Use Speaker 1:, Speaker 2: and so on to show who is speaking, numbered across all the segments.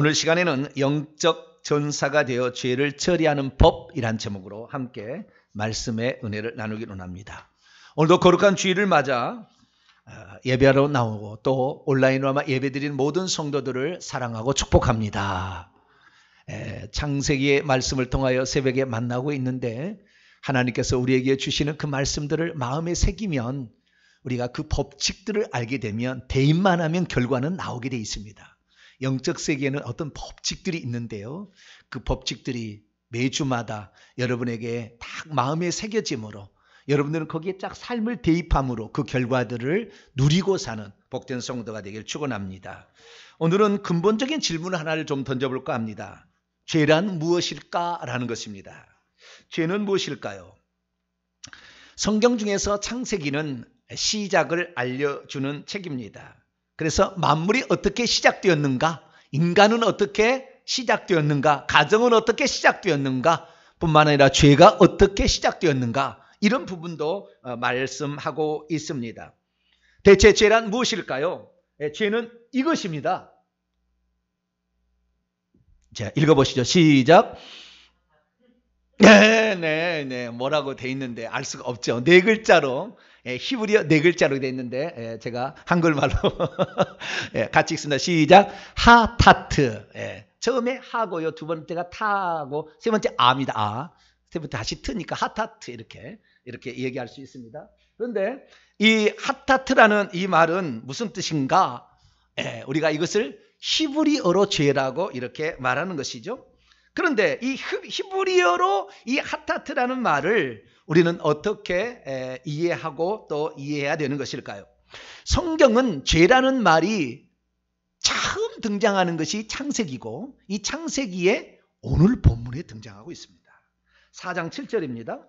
Speaker 1: 오늘 시간에는 영적 전사가 되어 죄를 처리하는 법이란 제목으로 함께 말씀의 은혜를 나누기로 합니다. 오늘도 거룩한 주일을 맞아 아, 예배하러 나오고 또 온라인으로 아마 예배드린 모든 성도들을 사랑하고 축복합니다. 에, 창세기의 말씀을 통하여 새벽에 만나고 있는데 하나님께서 우리에게 주시는 그 말씀들을 마음에 새기면 우리가 그 법칙들을 알게 되면 대입만 하면 결과는 나오게 돼 있습니다. 영적 세계에는 어떤 법칙들이 있는데요. 그 법칙들이 매주마다 여러분에게 딱 마음에 새겨짐으로 여러분들은 거기에 딱 삶을 대입함으로 그 결과들을 누리고 사는 복된 성도가 되길 축원합니다. 오늘은 근본적인 질문 하나를 좀 던져볼까 합니다. 죄란 무엇일까라는 것입니다. 죄는 무엇일까요? 성경 중에서 창세기는 시작을 알려주는 책입니다. 그래서 만물이 어떻게 시작되었는가? 인간은 어떻게 시작되었는가? 가정은 어떻게 시작되었는가? 뿐만 아니라 죄가 어떻게 시작되었는가? 이런 부분도 어, 말씀하고 있습니다. 대체 죄란 무엇일까요? 예, 죄는 이것입니다. 자, 읽어보시죠. 시작. 네, 네, 네. 뭐라고 돼 있는데 알 수가 없죠. 네 글자로 예, 히브리어 네 글자로 되어 있는데 예, 제가 한글말로 예, 같이 읽습니다. 시작 하타트 처음에 하고요 두 번째가 타고 세 번째 아입니다. 아. 세 번째 다시 트니까 하타트 이렇게 이렇게 얘기할 수 있습니다. 그런데 이 하타트라는 이 말은 무슨 뜻인가? 우리가 이것을 히브리어로 죄라고 이렇게 말하는 것이죠. 그런데 이 히브리어로 이 하타트라는 말을 우리는 어떻게 이해하고 또 이해해야 되는 것일까요? 성경은 죄라는 말이 처음 등장하는 것이 창세기고 이 창세기에 오늘 본문에 등장하고 있습니다. 4장 7절입니다.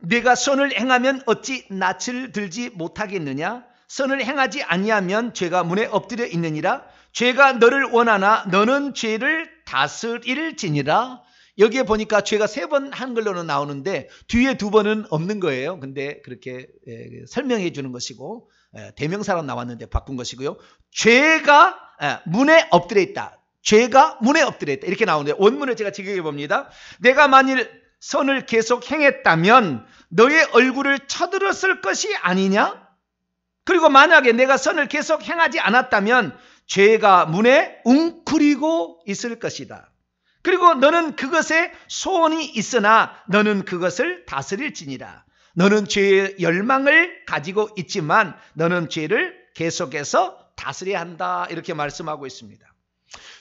Speaker 1: 내가 선을 행하면 어찌 낯을 들지 못하겠느냐? 선을 행하지 아니하면 죄가 문에 엎드려 있느니라. 죄가 너를 원하나 너는 죄를 다스릴지니라. 여기에 보니까 죄가 세 번 한글로는 나오는데 뒤에 두 번은 없는 거예요. 근데 그렇게 예, 설명해 주는 것이고 예, 대명사로 나왔는데 바꾼 것이고요. 죄가 예, 문에 엎드려 있다. 죄가 문에 엎드려 있다. 이렇게 나오는데 원문을 제가 지경해 봅니다. 내가 만일 선을 계속 행했다면 너의 얼굴을 쳐들었을 것이 아니냐? 그리고 만약에 내가 선을 계속 행하지 않았다면 죄가 문에 웅크리고 있을 것이다. 그리고 너는 그것에 소원이 있으나 너는 그것을 다스릴지니라. 너는 죄의 열망을 가지고 있지만 너는 죄를 계속해서 다스려야 한다. 이렇게 말씀하고 있습니다.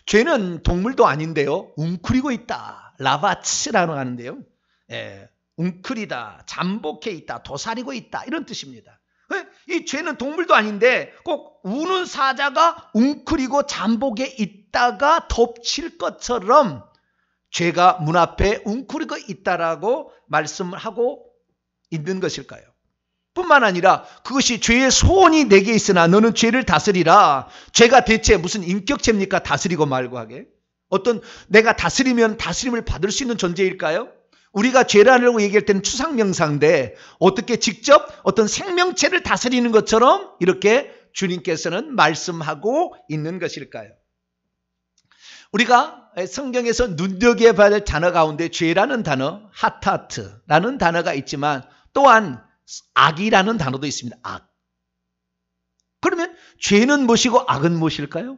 Speaker 1: 죄는 동물도 아닌데요. 웅크리고 있다. 라바츠라고 하는데요. 예, 웅크리다, 잠복해 있다, 도사리고 있다. 이런 뜻입니다. 예, 이 죄는 동물도 아닌데 꼭 우는 사자가 웅크리고 잠복해 있다가 덮칠 것처럼 죄가 문 앞에 웅크리고 있다라고 말씀하고 있는 것일까요? 뿐만 아니라 그것이 죄의 소원이 내게 있으나 너는 죄를 다스리라. 죄가 대체 무슨 인격체입니까? 다스리고 말고 하게. 어떤 내가 다스리면 다스림을 받을 수 있는 존재일까요? 우리가 죄라고 얘기할 때는 추상명상인데 어떻게 직접 어떤 생명체를 다스리는 것처럼 이렇게 주님께서는 말씀하고 있는 것일까요? 우리가 성경에서 눈여겨 봐야 단어 가운데 죄라는 단어, 하타트라는 단어가 있지만 또한 악이라는 단어도 있습니다. 악. 그러면 죄는 무엇이고 악은 무엇일까요?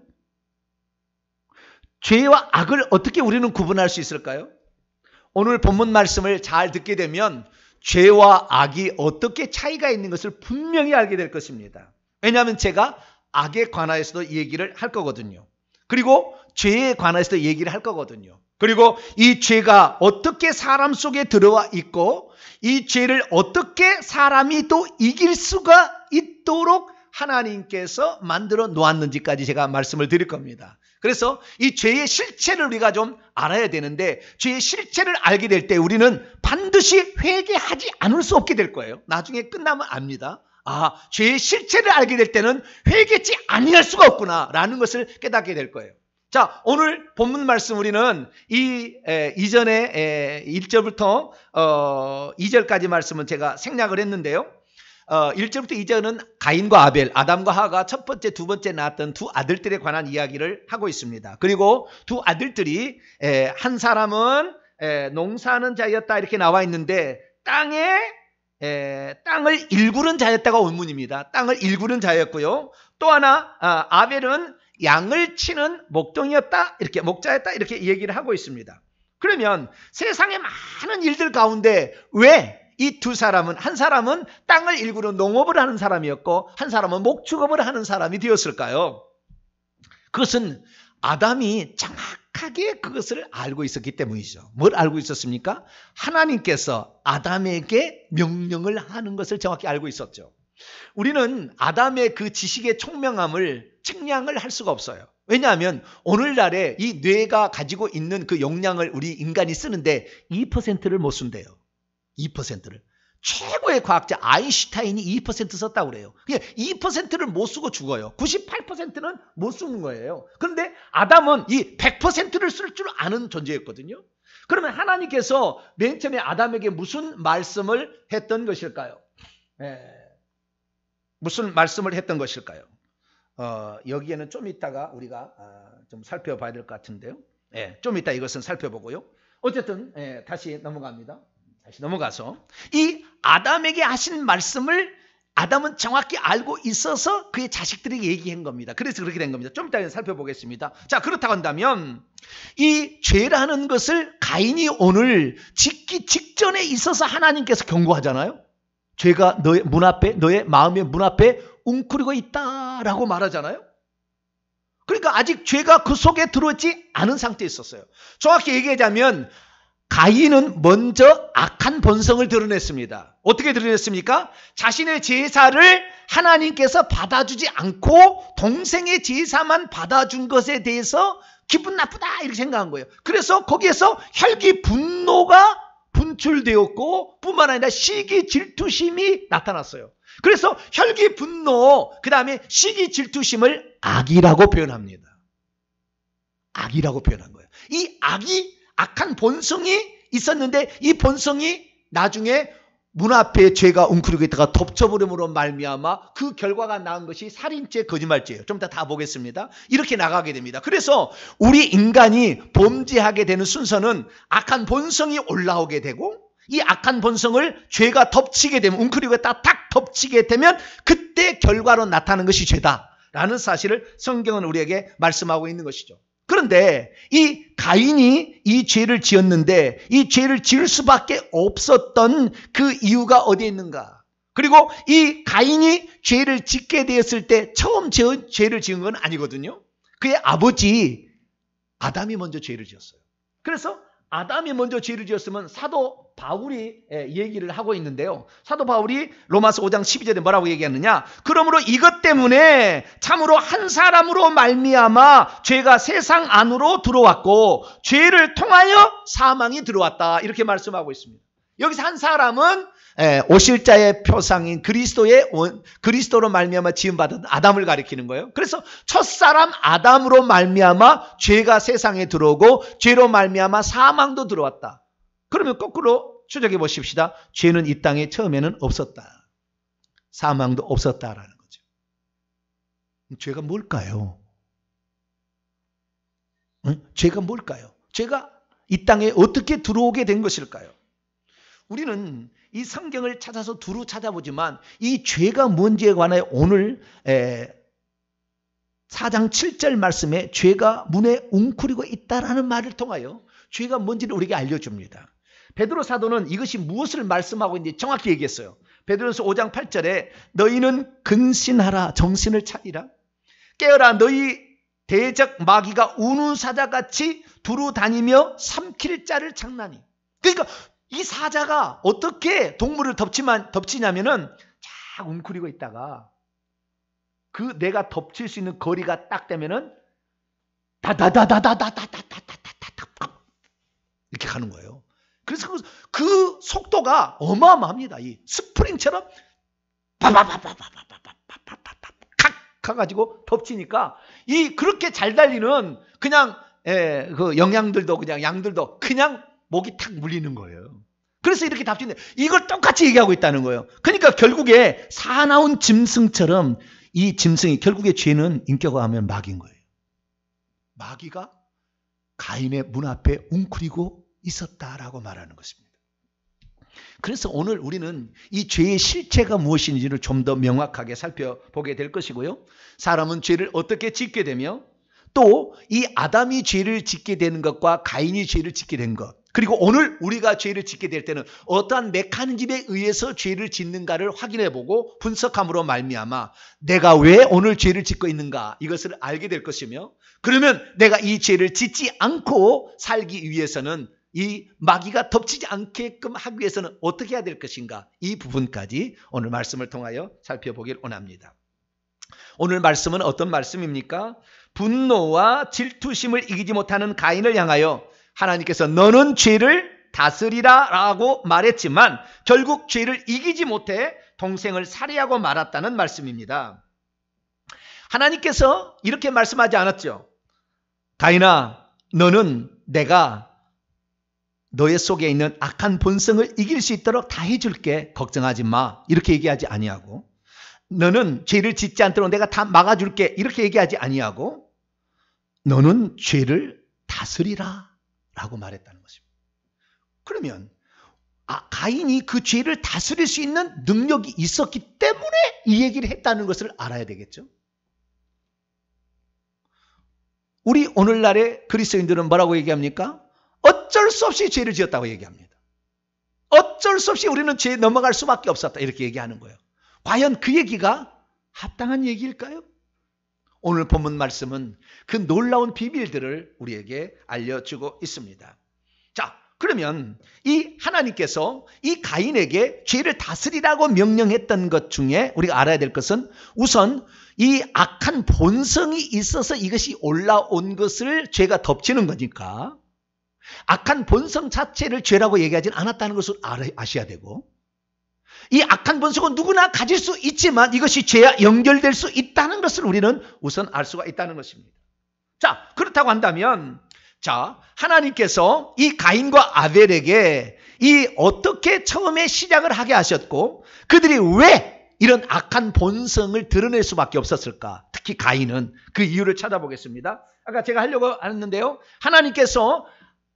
Speaker 1: 죄와 악을 어떻게 우리는 구분할 수 있을까요? 오늘 본문 말씀을 잘 듣게 되면 죄와 악이 어떻게 차이가 있는 것을 분명히 알게 될 것입니다. 왜냐하면 제가 악에 관하여서도 얘기를 할 거거든요. 그리고 죄에 관해서 도 얘기를 할 거거든요. 그리고 이 죄가 어떻게 사람 속에 들어와 있고 이 죄를 어떻게 사람이 또 이길 수가 있도록 하나님께서 만들어 놓았는지까지 제가 말씀을 드릴 겁니다. 그래서 이 죄의 실체를 우리가 좀 알아야 되는데 죄의 실체를 알게 될 때 우리는 반드시 회개하지 않을 수 없게 될 거예요. 나중에 끝나면 압니다. 아, 죄의 실체를 알게 될 때는 회개치 아니할 수가 없구나라는 것을 깨닫게 될 거예요. 자, 오늘 본문 말씀 우리는 이 에, 이전에 에, 1절부터 어, 2절까지 말씀은 제가 생략을 했는데요. 어, 1절부터 2절은 가인과 아벨, 아담과 하가 첫 번째, 두 번째 낳았던 두 아들들에 관한 이야기를 하고 있습니다. 그리고 두 아들들이 에, 한 사람은 에, 농사하는 자였다 이렇게 나와 있는데 땅에 에, 땅을 일구는 자였다가 원문입니다. 땅을 일구는 자였고요. 또 하나 아, 아벨은 양을 치는 목동이었다 이렇게 목자였다 이렇게 얘기를 하고 있습니다. 그러면 세상의 많은 일들 가운데 왜 이 두 사람은 한 사람은 땅을 일구러 농업을 하는 사람이었고 한 사람은 목축업을 하는 사람이 되었을까요? 그것은 아담이 정확하게 그것을 알고 있었기 때문이죠. 뭘 알고 있었습니까? 하나님께서 아담에게 명령을 하는 것을 정확히 알고 있었죠. 우리는 아담의 그 지식의 총명함을 측량을 할 수가 없어요. 왜냐하면 오늘날에 이 뇌가 가지고 있는 그 용량을 우리 인간이 쓰는데 2%를 못 쓴대요. 2%를. 최고의 과학자 아인슈타인이 2% 썼다고 그래요. 그게 2%를 못 쓰고 죽어요. 98%는 못 쓰는 거예요. 그런데 아담은 이 100%를 쓸 줄 아는 존재였거든요. 그러면 하나님께서 맨 처음에 아담에게 무슨 말씀을 했던 것일까요? 에... 예. 무슨 말씀을 했던 것일까요? 어, 여기에는 좀 이따가 우리가 어, 좀 살펴봐야 될 것 같은데요. 예, 좀 이따 이것은 살펴보고요. 어쨌든 예, 다시 넘어갑니다. 다시 넘어가서 이 아담에게 하신 말씀을 아담은 정확히 알고 있어서 그의 자식들에게 얘기한 겁니다. 그래서 그렇게 된 겁니다. 좀 이따 살펴보겠습니다. 자, 그렇다고 한다면 이 죄라는 것을 가인이 오늘 짓기 직전에 있어서 하나님께서 경고하잖아요. 죄가 너의 문 앞에 너의 마음의 문 앞에 웅크리고 있다라고 말하잖아요. 그러니까 아직 죄가 그 속에 들어오지 않은 상태에 있었어요. 정확히 얘기하자면 가인은 먼저 악한 본성을 드러냈습니다. 어떻게 드러냈습니까? 자신의 제사를 하나님께서 받아주지 않고 동생의 제사만 받아준 것에 대해서 기분 나쁘다 이렇게 생각한 거예요. 그래서 거기에서 혈기 분노가 분출되었고 뿐만 아니라 시기 질투심이 나타났어요. 그래서 혈기 분노 그 다음에 시기 질투심을 악이라고 표현합니다. 악이라고 표현한 거예요. 이 악이 악한 본성이 있었는데 이 본성이 나중에 문 앞에 죄가 웅크리고 있다가 덮쳐버림으로 말미암아 그 결과가 나은 것이 살인죄, 거짓말죄예요. 좀 이따 다 보겠습니다. 이렇게 나가게 됩니다. 그래서 우리 인간이 범죄하게 되는 순서는 악한 본성이 올라오게 되고 이 악한 본성을 죄가 덮치게 되면 웅크리고 있다 딱 덮치게 되면 그때 결과로 나타나는 것이 죄다라는 사실을 성경은 우리에게 말씀하고 있는 것이죠. 그런데 이 가인이 이 죄를 지었는데 이 죄를 지을 수밖에 없었던 그 이유가 어디에 있는가? 그리고 이 가인이 죄를 짓게 되었을 때 처음 지은 죄를 지은 건 아니거든요. 그의 아버지 아담이 먼저 죄를 지었어요. 그래서 아담이 먼저 죄를 지었으면 사도 바울이 예, 얘기를 하고 있는데요. 사도 바울이 로마서 5장 12절에 뭐라고 얘기했느냐 그러므로 이것 때문에 참으로 한 사람으로 말미암아 죄가 세상 안으로 들어왔고 죄를 통하여 사망이 들어왔다. 이렇게 말씀하고 있습니다. 여기서 한 사람은 에, 예, 오실자의 표상인 그리스도의 원, 그리스도로 말미암아 지음 받은 아담을 가리키는 거예요. 그래서 첫 사람 아담으로 말미암아 죄가 세상에 들어오고 죄로 말미암아 사망도 들어왔다. 그러면 거꾸로 추적해 보십시다. 죄는 이 땅에 처음에는 없었다. 사망도 없었다라는 거죠. 죄가 뭘까요? 응? 죄가 뭘까요? 죄가 이 땅에 어떻게 들어오게 된 것일까요? 우리는 이 성경을 찾아서 두루 찾아보지만 이 죄가 뭔지에 관해 오늘 에, 4장 7절 말씀에 죄가 문에 웅크리고 있다라는 말을 통하여 죄가 뭔지를 우리에게 알려줍니다. 베드로 사도는 이것이 무엇을 말씀하고 있는지 정확히 얘기했어요. 베드로서 5장 8절에 너희는 근신하라 정신을 차리라 깨어라 너희 대적 마귀가 우는 사자같이 두루 다니며 삼킬 자를 장난이 그러니까 이 사자가 어떻게 동물을 덮치만, 덮치냐면은 쫙 웅크리고 있다가 그 내가 덮칠 수 있는 거리가 딱 되면은 다다다다다다다다다다다다 다 이렇게 가는 거예요. 그래서 그, 그 속도가 어마어마합니다. 이 스프링처럼 바바바바바바바바바바바바가지고 덮치니까 이 그렇게 잘 달리는 그냥 에, 예, 그 영양들도 그냥 양들도 그냥 목이 탁 물리는 거예요. 그래서 이렇게 답지는데 이걸 똑같이 얘기하고 있다는 거예요. 그러니까 결국에 사나운 짐승처럼 이 짐승이 결국에 죄는 인격화하면 마귀인 거예요. 마귀가 가인의 문 앞에 웅크리고 있었다라고 말하는 것입니다. 그래서 오늘 우리는 이 죄의 실체가 무엇인지를 좀 더 명확하게 살펴보게 될 것이고요. 사람은 죄를 어떻게 짓게 되며 또 이 아담이 죄를 짓게 되는 것과 가인이 죄를 짓게 된것 그리고 오늘 우리가 죄를 짓게 될 때는 어떠한 메카니즘에 의해서 죄를 짓는가를 확인해보고 분석함으로 말미암아 내가 왜 오늘 죄를 짓고 있는가 이것을 알게 될 것이며 그러면 내가 이 죄를 짓지 않고 살기 위해서는 이 마귀가 덮치지 않게끔 하기 위해서는 어떻게 해야 될 것인가 이 부분까지 오늘 말씀을 통하여 살펴보길 원합니다. 오늘 말씀은 어떤 말씀입니까? 분노와 질투심을 이기지 못하는 가인을 향하여 하나님께서 너는 죄를 다스리라 라고 말했지만 결국 죄를 이기지 못해 동생을 살해하고 말았다는 말씀입니다. 하나님께서 이렇게 말씀하지 않았죠. 다이나, 너는 내가 너의 속에 있는 악한 본성을 이길 수 있도록 다 해줄게. 걱정하지 마. 이렇게 얘기하지 아니하고. 너는 죄를 짓지 않도록 내가 다 막아줄게. 이렇게 얘기하지 아니하고. 너는 죄를 다스리라. 라고 말했다는 것입니다. 그러면 아, 가인이 그 죄를 다스릴 수 있는 능력이 있었기 때문에 이 얘기를 했다는 것을 알아야 되겠죠. 우리 오늘날의 그리스도인들은 뭐라고 얘기합니까? 어쩔 수 없이 죄를 지었다고 얘기합니다. 어쩔 수 없이 우리는 죄에 넘어갈 수밖에 없었다. 이렇게 얘기하는 거예요. 과연 그 얘기가 합당한 얘기일까요? 오늘 본문 말씀은 그 놀라운 비밀들을 우리에게 알려주고 있습니다. 자, 그러면 이 하나님께서 이 가인에게 죄를 다스리라고 명령했던 것 중에 우리가 알아야 될 것은 우선 이 악한 본성이 있어서 이것이 올라온 것을 죄가 덮치는 거니까 악한 본성 자체를 죄라고 얘기하진 않았다는 것을 아셔야 되고 이 악한 본성은 누구나 가질 수 있지만 이것이 죄와 연결될 수 있다는 것을 우리는 우선 알 수가 있다는 것입니다. 자, 그렇다고 한다면 자, 하나님께서 이 가인과 아벨에게 이 어떻게 처음에 시작을 하게 하셨고 그들이 왜 이런 악한 본성을 드러낼 수밖에 없었을까? 특히 가인은 그 이유를 찾아보겠습니다. 아까 제가 하려고 했는데요. 하나님께서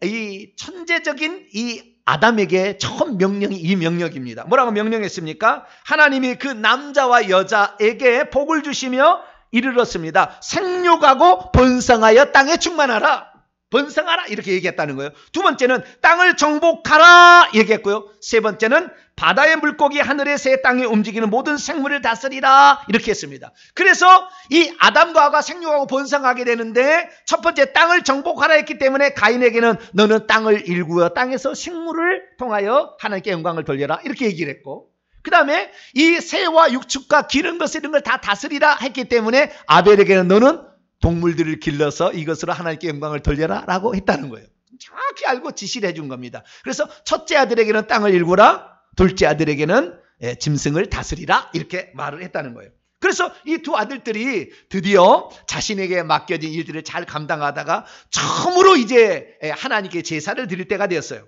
Speaker 1: 이 천재적인 이 아담에게 처음 명령이 이 명령입니다. 뭐라고 명령했습니까? 하나님이 그 남자와 여자에게 복을 주시며 이르렀습니다. 생육하고 번성하여 땅에 충만하라. 번성하라 이렇게 얘기했다는 거예요. 두 번째는 땅을 정복하라 얘기했고요. 세 번째는 바다의 물고기 하늘의 새 땅에 움직이는 모든 생물을 다스리라 이렇게 했습니다. 그래서 이 아담과 아가 생육하고 번성하게 되는데 첫 번째 땅을 정복하라 했기 때문에 가인에게는 너는 땅을 일구어 땅에서 식물을 통하여 하나님께 영광을 돌려라 이렇게 얘기를 했고 그 다음에 이 새와 육축과 기는 것 이런 걸 다 다스리라 했기 때문에 아벨에게는 너는 동물들을 길러서 이것으로 하나님께 영광을 돌려라 라고 했다는 거예요. 정확히 알고 지시를 해 준 겁니다. 그래서 첫째 아들에게는 땅을 일구라, 둘째 아들에게는 예, 짐승을 다스리라 이렇게 말을 했다는 거예요. 그래서 이 두 아들들이 드디어 자신에게 맡겨진 일들을 잘 감당하다가 처음으로 이제 예, 하나님께 제사를 드릴 때가 되었어요.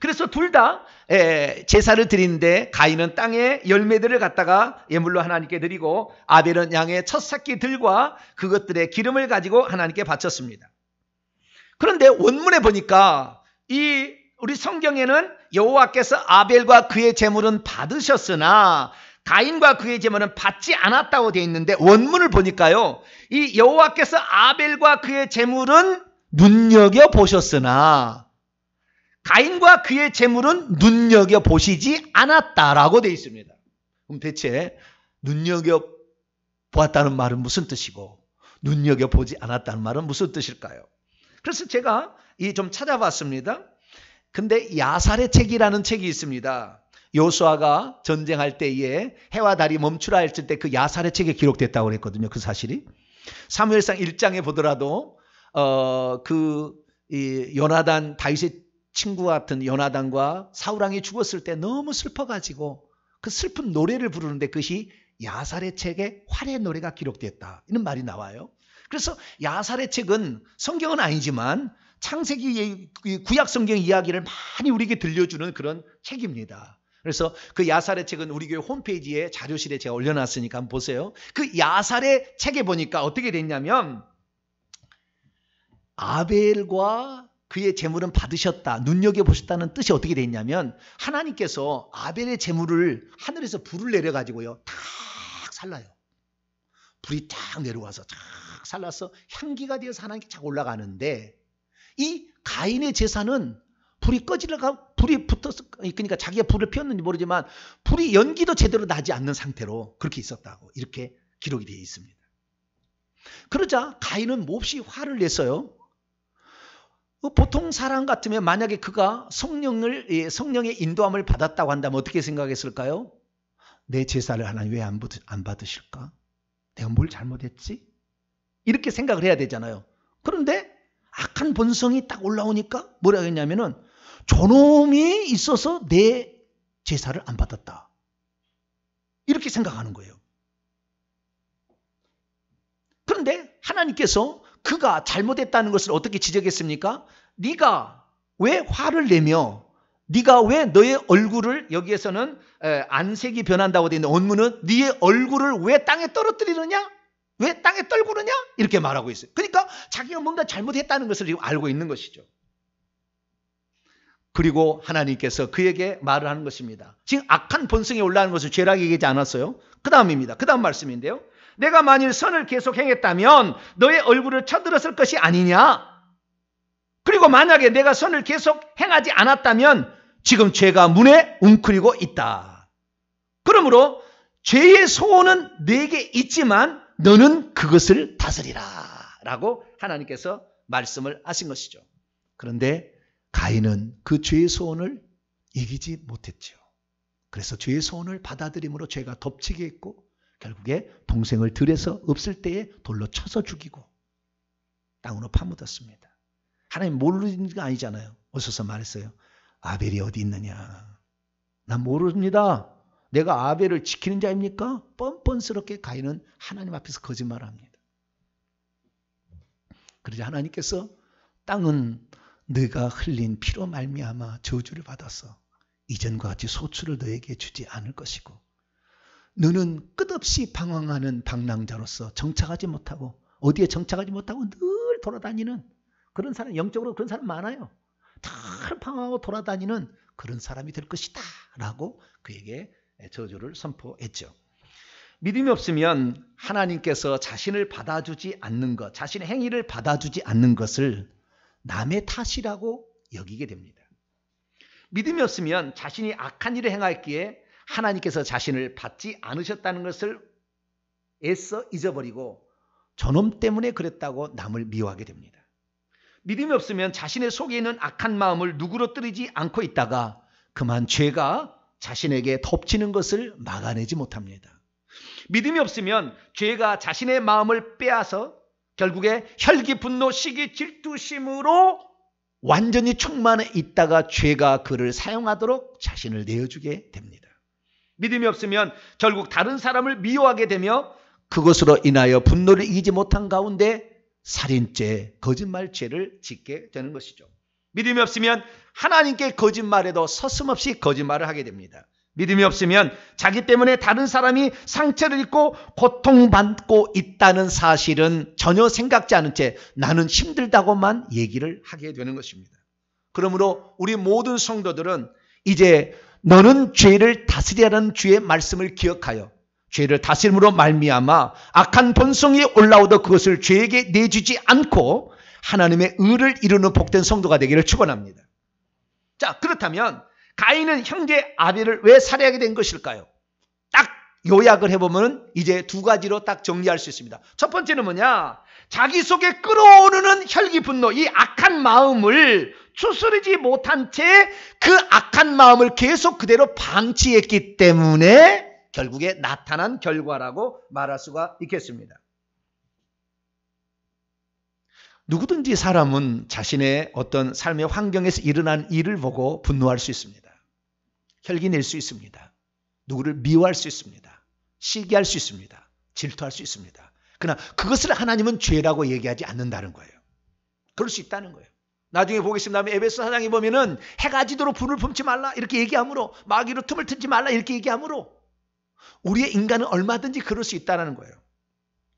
Speaker 1: 그래서 둘다 예, 제사를 드리는데 가인은 땅에 열매들을 갖다가 예물로 하나님께 드리고 아벨은 양의 첫사끼들과 그것들의 기름을 가지고 하나님께 바쳤습니다. 그런데 원문에 보니까 이 우리 성경에는 여호와께서 아벨과 그의 재물은 받으셨으나 가인과 그의 재물은 받지 않았다고 되어 있는데 원문을 보니까요. 이 여호와께서 아벨과 그의 재물은 눈여겨 보셨으나 가인과 그의 재물은 눈여겨 보시지 않았다라고 되어 있습니다. 그럼 대체 눈여겨 보았다는 말은 무슨 뜻이고 눈여겨 보지 않았다는 말은 무슨 뜻일까요? 그래서 제가 이 좀 찾아봤습니다. 근데 야살의 책이라는 책이 있습니다. 요수아가 전쟁할 때에 해와 달이 멈추라 했을 때 그 야살의 책에 기록됐다고 그랬거든요. 그 사실이. 사무엘상 1장에 보더라도 어그 요나단 다윗의 친구 같은 연하단과 사우랑이 죽었을 때 너무 슬퍼가지고 그 슬픈 노래를 부르는데 그것이 야살의 책에 활의 노래가 기록됐다. 이런 말이 나와요. 그래서 야살의 책은 성경은 아니지만 창세기 구약 성경 이야기를 많이 우리에게 들려주는 그런 책입니다. 그래서 그 야살의 책은 우리 교회 홈페이지에 자료실에 제가 올려놨으니까 한번 보세요. 그 야살의 책에 보니까 어떻게 됐냐면 아벨과 그의 재물은 받으셨다, 눈여겨보셨다는 뜻이 어떻게 되 있냐면 하나님께서 아벨의 재물을 하늘에서 불을 내려가지고요. 탁 살라요. 불이 탁 내려와서 탁 살라서 향기가 되어서 하나님께 착 올라가는데 이 가인의 재산은 불이 꺼지려가 불이 붙어서 그러니까 자기가 불을 피웠는지 모르지만 불이 연기도 제대로 나지 않는 상태로 그렇게 있었다고 이렇게 기록이 되어 있습니다. 그러자 가인은 몹시 화를 냈어요. 그 보통 사람 같으면 만약에 그가 성령을 예, 성령의 인도함을 받았다고 한다면 어떻게 생각했을까요? 내 제사를 하나님 왜 안 받으실까? 내가 뭘 잘못했지? 이렇게 생각을 해야 되잖아요. 그런데 악한 본성이 딱 올라오니까 뭐라고 했냐면은 존엄이 있어서 내 제사를 안 받았다. 이렇게 생각하는 거예요. 그런데 하나님께서 그가 잘못했다는 것을 어떻게 지적했습니까? 네가 왜 화를 내며 네가 왜 너의 얼굴을 여기에서는 안색이 변한다고 되어 있는 원문은 네의 얼굴을 왜 땅에 떨어뜨리느냐? 왜 땅에 떨구느냐? 이렇게 말하고 있어요. 그러니까 자기가 뭔가 잘못했다는 것을 지금 알고 있는 것이죠. 그리고 하나님께서 그에게 말을 하는 것입니다. 지금 악한 본성에 올라가는 것을 죄라고 얘기하지 않았어요? 그 다음입니다. 그 다음 말씀인데요. 내가 만일 선을 계속 행했다면 너의 얼굴을 쳐들었을 것이 아니냐? 그리고 만약에 내가 선을 계속 행하지 않았다면 지금 죄가 문에 웅크리고 있다. 그러므로 죄의 소원은 내게 있지만 너는 그것을 다스리라. 라고 하나님께서 말씀을 하신 것이죠. 그런데 가인은 그 죄의 소원을 이기지 못했죠. 그래서 죄의 소원을 받아들임으로 죄가 덮치게 했고 결국에 동생을 들여서 없을 때에 돌로 쳐서 죽이고 땅으로 파묻었습니다. 하나님 모르는 게 아니잖아요. 어서서 말했어요. 아벨이 어디 있느냐. 난 모릅니다. 내가 아벨을 지키는 자입니까? 뻔뻔스럽게 가인은 하나님 앞에서 거짓말을 합니다. 그러자 하나님께서 땅은 네가 흘린 피로 말미암아 저주를 받아서 이전과 같이 소출을 너에게 주지 않을 것이고 너는 끝없이 방황하는 방랑자로서 정착하지 못하고 어디에 정착하지 못하고 늘 돌아다니는 그런 사람 영적으로 그런 사람 많아요. 늘 방황하고 돌아다니는 그런 사람이 될 것이다 라고 그에게 저주를 선포했죠. 믿음이 없으면 하나님께서 자신을 받아주지 않는 것, 자신의 행위를 받아주지 않는 것을 남의 탓이라고 여기게 됩니다. 믿음이 없으면 자신이 악한 일을 행하였기에 하나님께서 자신을 받지 않으셨다는 것을 애써 잊어버리고 저놈 때문에 그랬다고 남을 미워하게 됩니다. 믿음이 없으면 자신의 속에 있는 악한 마음을 누구로뜨리지 않고 있다가 그만 죄가 자신에게 덮치는 것을 막아내지 못합니다. 믿음이 없으면 죄가 자신의 마음을 빼앗아 결국에 혈기, 분노, 시기, 질투심으로 완전히 충만해 있다가 죄가 그를 사용하도록 자신을 내어주게 됩니다. 믿음이 없으면 결국 다른 사람을 미워하게 되며 그것으로 인하여 분노를 이기지 못한 가운데 살인죄, 거짓말죄를 짓게 되는 것이죠. 믿음이 없으면 하나님께 거짓말에도 서슴없이 거짓말을 하게 됩니다. 믿음이 없으면 자기 때문에 다른 사람이 상처를 입고 고통받고 있다는 사실은 전혀 생각지 않은 채 나는 힘들다고만 얘기를 하게 되는 것입니다. 그러므로 우리 모든 성도들은 이제 너는 죄를 다스리라는 주의 말씀을 기억하여 죄를 다스림으로 말미암아 악한 본성이 올라오도 그것을 죄에게 내주지 않고 하나님의 의를 이루는 복된 성도가 되기를 축원합니다. 자, 그렇다면 가인은 형제 아벨을 왜 살해하게 된 것일까요? 딱 요약을 해보면 이제 두 가지로 딱 정리할 수 있습니다. 첫 번째는 뭐냐? 자기 속에 끌어오르는 혈기 분노, 이 악한 마음을 추스르지 못한 채 그 악한 마음을 계속 그대로 방치했기 때문에 결국에 나타난 결과라고 말할 수가 있겠습니다. 누구든지 사람은 자신의 어떤 삶의 환경에서 일어난 일을 보고 분노할 수 있습니다. 혈기 낼 수 있습니다. 누구를 미워할 수 있습니다. 시기할 수 있습니다. 질투할 수 있습니다. 그러나 그것을 하나님은 죄라고 얘기하지 않는다는 거예요. 그럴 수 있다는 거예요. 나중에 보겠습니다. 에베소 사장이 보면은 해가 지도록 불을 품지 말라 이렇게 얘기하므로 마귀로 틈을 트지 말라 이렇게 얘기하므로 우리의 인간은 얼마든지 그럴 수 있다는 거예요.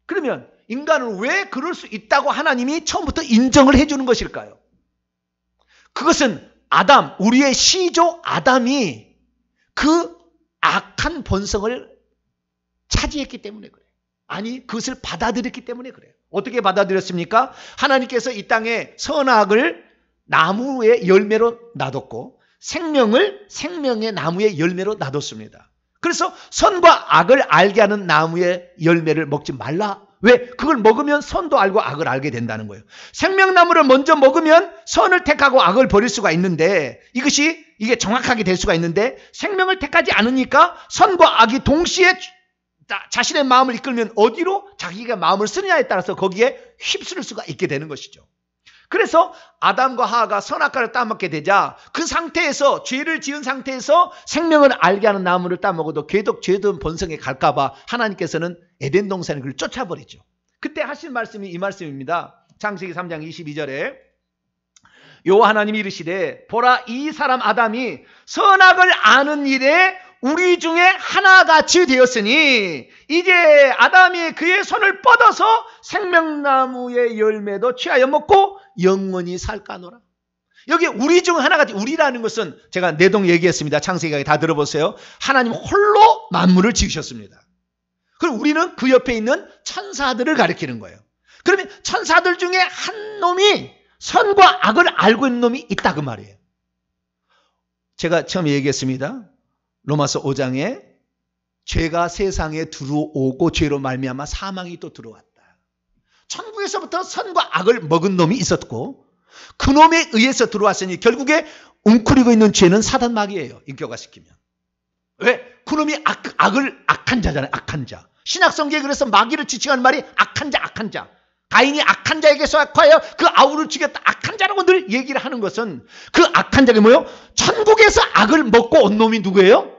Speaker 1: 그러면 인간은 왜 그럴 수 있다고 하나님이 처음부터 인정을 해주는 것일까요? 그것은 아담, 우리의 시조 아담이 그 악한 본성을 차지했기 때문에 그래요. 아니, 그것을 받아들였기 때문에 그래요. 어떻게 받아들였습니까? 하나님께서 이 땅에 선악을 나무의 열매로 놔뒀고 생명을 생명의 나무의 열매로 놔뒀습니다. 그래서 선과 악을 알게 하는 나무의 열매를 먹지 말라. 왜? 그걸 먹으면 선도 알고 악을 알게 된다는 거예요. 생명나무를 먼저 먹으면 선을 택하고 악을 버릴 수가 있는데 이것이 이게 정확하게 될 수가 있는데 생명을 택하지 않으니까 선과 악이 동시에 자신의 마음을 이끌면 어디로 자기가 마음을 쓰느냐에 따라서 거기에 휩쓸 수가 있게 되는 것이죠. 그래서 아담과 하하가 선악과를 따먹게 되자 그 상태에서 죄를 지은 상태에서 생명을 알게 하는 나무를 따먹어도 계속 죄든 본성에 갈까봐 하나님께서는 에덴 동산을 그를 쫓아버리죠. 그때 하신 말씀이 이 말씀입니다. 창세기 3장 22절에 요 하나님이 이르시되 보라 이 사람 아담이 선악을 아는 일에 우리 중에 하나같이 되었으니 이제 아담이 그의 손을 뻗어서 생명나무의 열매도 취하여 먹고 영원히 살까노라. 여기 우리 중 하나같이 우리라는 것은 제가 내동 얘기했습니다. 창세기에 다 들어보세요. 하나님 홀로 만물을 지으셨습니다. 그럼 우리는 그 옆에 있는 천사들을 가리키는 거예요. 그러면 천사들 중에 한 놈이 선과 악을 알고 있는 놈이 있다 그 말이에요. 제가 처음에 얘기했습니다. 로마서 5장에 죄가 세상에 들어오고 죄로 말미암아 사망이 또 들어왔다. 천국에서부터 선과 악을 먹은 놈이 있었고 그 놈에 의해서 들어왔으니 결국에 웅크리고 있는 죄는 사단 마귀예요. 인격화시키면. 왜? 그 놈이 악, 악을 악한 자잖아요. 악한 자. 신학성경에 그래서 마귀를 지칭하는 말이 악한 자, 악한 자. 가인이 악한 자에게서 악하여 그 아우를 죽였다. 악한 자라고 늘 얘기를 하는 것은 그 악한 자가 뭐요 천국에서 악을 먹고 온 놈이 누구예요?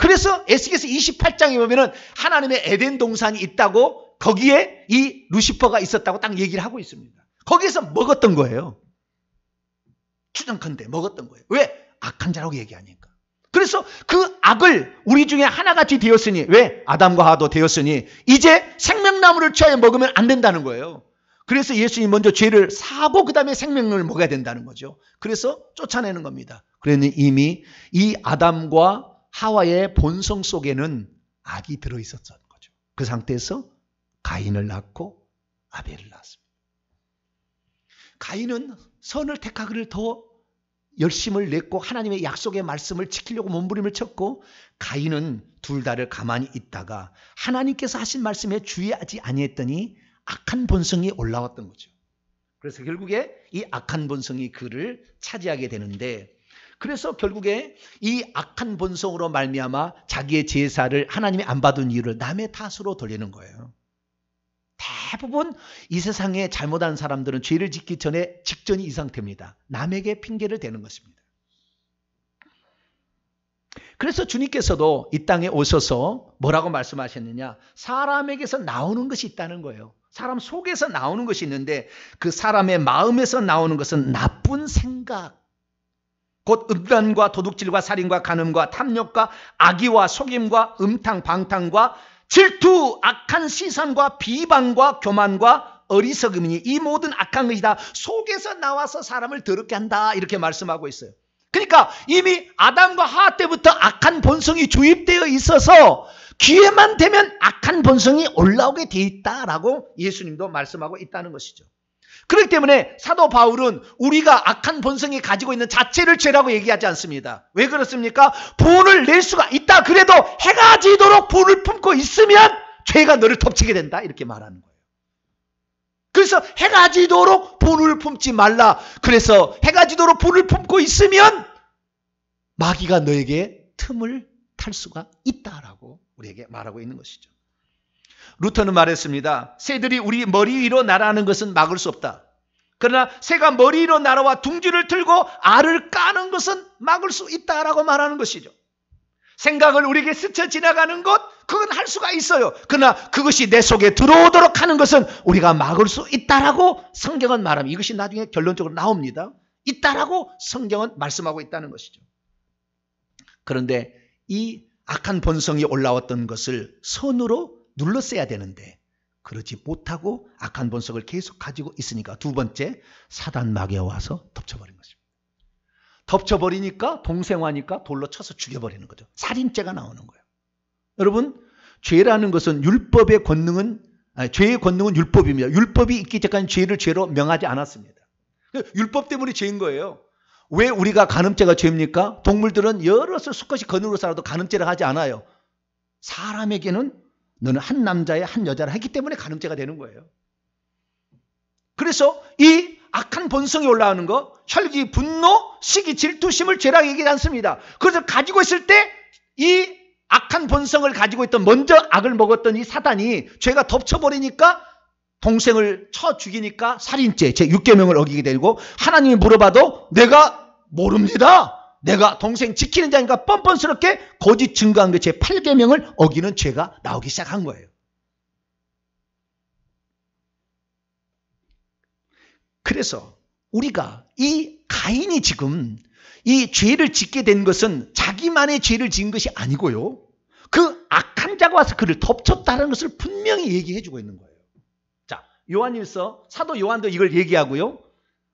Speaker 1: 그래서 에스겔서 28장에 보면은 하나님의 에덴 동산이 있다고 거기에 이 루시퍼가 있었다고 딱 얘기를 하고 있습니다. 거기에서 먹었던 거예요. 추정컨대 먹었던 거예요. 왜? 악한 자라고 얘기하니까. 그래서 그 악을 우리 중에 하나같이 되었으니 왜 아담과 하도 되었으니 이제 생명나무를 취하여 먹으면 안 된다는 거예요. 그래서 예수님 먼저 죄를 사고 그다음에 생명을 먹어야 된다는 거죠. 그래서 쫓아내는 겁니다. 그랬더니 이미 이 아담과 하와의 본성 속에는 악이 들어있었던 거죠. 그 상태에서 가인을 낳고 아벨을 낳았습니다. 가인은 선을 택하기를 더 열심을 냈고 하나님의 약속의 말씀을 지키려고 몸부림을 쳤고 가인은 둘 다를 가만히 있다가 하나님께서 하신 말씀에 주의하지 아니했더니 악한 본성이 올라왔던 거죠. 그래서 결국에 이 악한 본성이 그를 차지하게 되는데 그래서 결국에 이 악한 본성으로 말미암아 자기의 제사를 하나님이 안 받은 이유를 남의 탓으로 돌리는 거예요. 대부분 이 세상에 잘못한 사람들은 죄를 짓기 전에 직전이 이 상태입니다. 남에게 핑계를 대는 것입니다. 그래서 주님께서도 이 땅에 오셔서 뭐라고 말씀하셨느냐? 사람에게서 나오는 것이 있다는 거예요. 사람 속에서 나오는 것이 있는데 그 사람의 마음에서 나오는 것은 나쁜 생각, 곧 음란과 도둑질과 살인과 간음과 탐욕과 악의와 속임과 음탕 방탕과 질투 악한 시선과 비방과 교만과 어리석음이니 이 모든 악한 것이 다 속에서 나와서 사람을 더럽게 한다 이렇게 말씀하고 있어요. 그러니까 이미 아담과 하와 때부터 악한 본성이 주입되어 있어서 기회만 되면 악한 본성이 올라오게 돼 있다라고 예수님도 말씀하고 있다는 것이죠. 그렇기 때문에 사도 바울은 우리가 악한 본성이 가지고 있는 자체를 죄라고 얘기하지 않습니다. 왜 그렇습니까? 본을 낼 수가 있다. 그래도 해가 지도록 본을 품고 있으면 죄가 너를 덮치게 된다. 이렇게 말하는 거예요. 그래서 해가 지도록 본을 품지 말라. 그래서 해가 지도록 본을 품고 있으면 마귀가 너에게 틈을 탈 수가 있다라고 우리에게 말하고 있는 것이죠. 루터는 말했습니다. 새들이 우리 머리 위로 날아가는 것은 막을 수 없다. 그러나 새가 머리 위로 날아와 둥지를 틀고 알을 까는 것은 막을 수 있다라고 말하는 것이죠. 생각을 우리에게 스쳐 지나가는 것 그건 할 수가 있어요. 그러나 그것이 내 속에 들어오도록 하는 것은 우리가 막을 수 있다라고 성경은 말합니다. 이것이 나중에 결론적으로 나옵니다. 있다라고 성경은 말씀하고 있다는 것이죠. 그런데 이 악한 본성이 올라왔던 것을 선으로 눌렀어야 되는데 그러지 못하고 악한 본성을 계속 가지고 있으니까 두 번째 사단 막에 와서 덮쳐버린 것입니다. 덮쳐버리니까 동생화니까 돌로 쳐서 죽여버리는 거죠. 살인죄가 나오는 거예요. 여러분 죄라는 것은 율법의 권능은 아니, 죄의 권능은 율법입니다. 율법이 있기 전까지 죄를 죄로 명하지 않았습니다. 그 율법 때문에 죄인 거예요. 왜 우리가 간음죄가 죄입니까? 동물들은 여러 수컷이 건으로 살아도 간음죄를 하지 않아요. 사람에게는 너는 한 남자의 한 여자를 했기 때문에 가늠죄가 되는 거예요. 그래서 이 악한 본성이 올라오는 거, 혈기, 분노, 시기, 질투심을 죄라고 얘기하지 않습니다. 그것을 가지고 있을 때 이 악한 본성을 가지고 있던 먼저 악을 먹었던 이 사단이 죄가 덮쳐버리니까 동생을 쳐 죽이니까 살인죄 제 6계명을 어기게 되고 하나님이 물어봐도 내가 모릅니다. 내가 동생 지키는 자니까 뻔뻔스럽게 거짓 증거한 게제 8계명을 어기는 죄가 나오기 시작한 거예요. 그래서 우리가 이 가인이 지금 이 죄를 짓게 된 것은 자기만의 죄를 지은 것이 아니고요. 그 악한 자가 와서 그를 덮쳤다는 것을 분명히 얘기해 주고 있는 거예요. 자, 요한일서 사도 요한도 이걸 얘기하고요.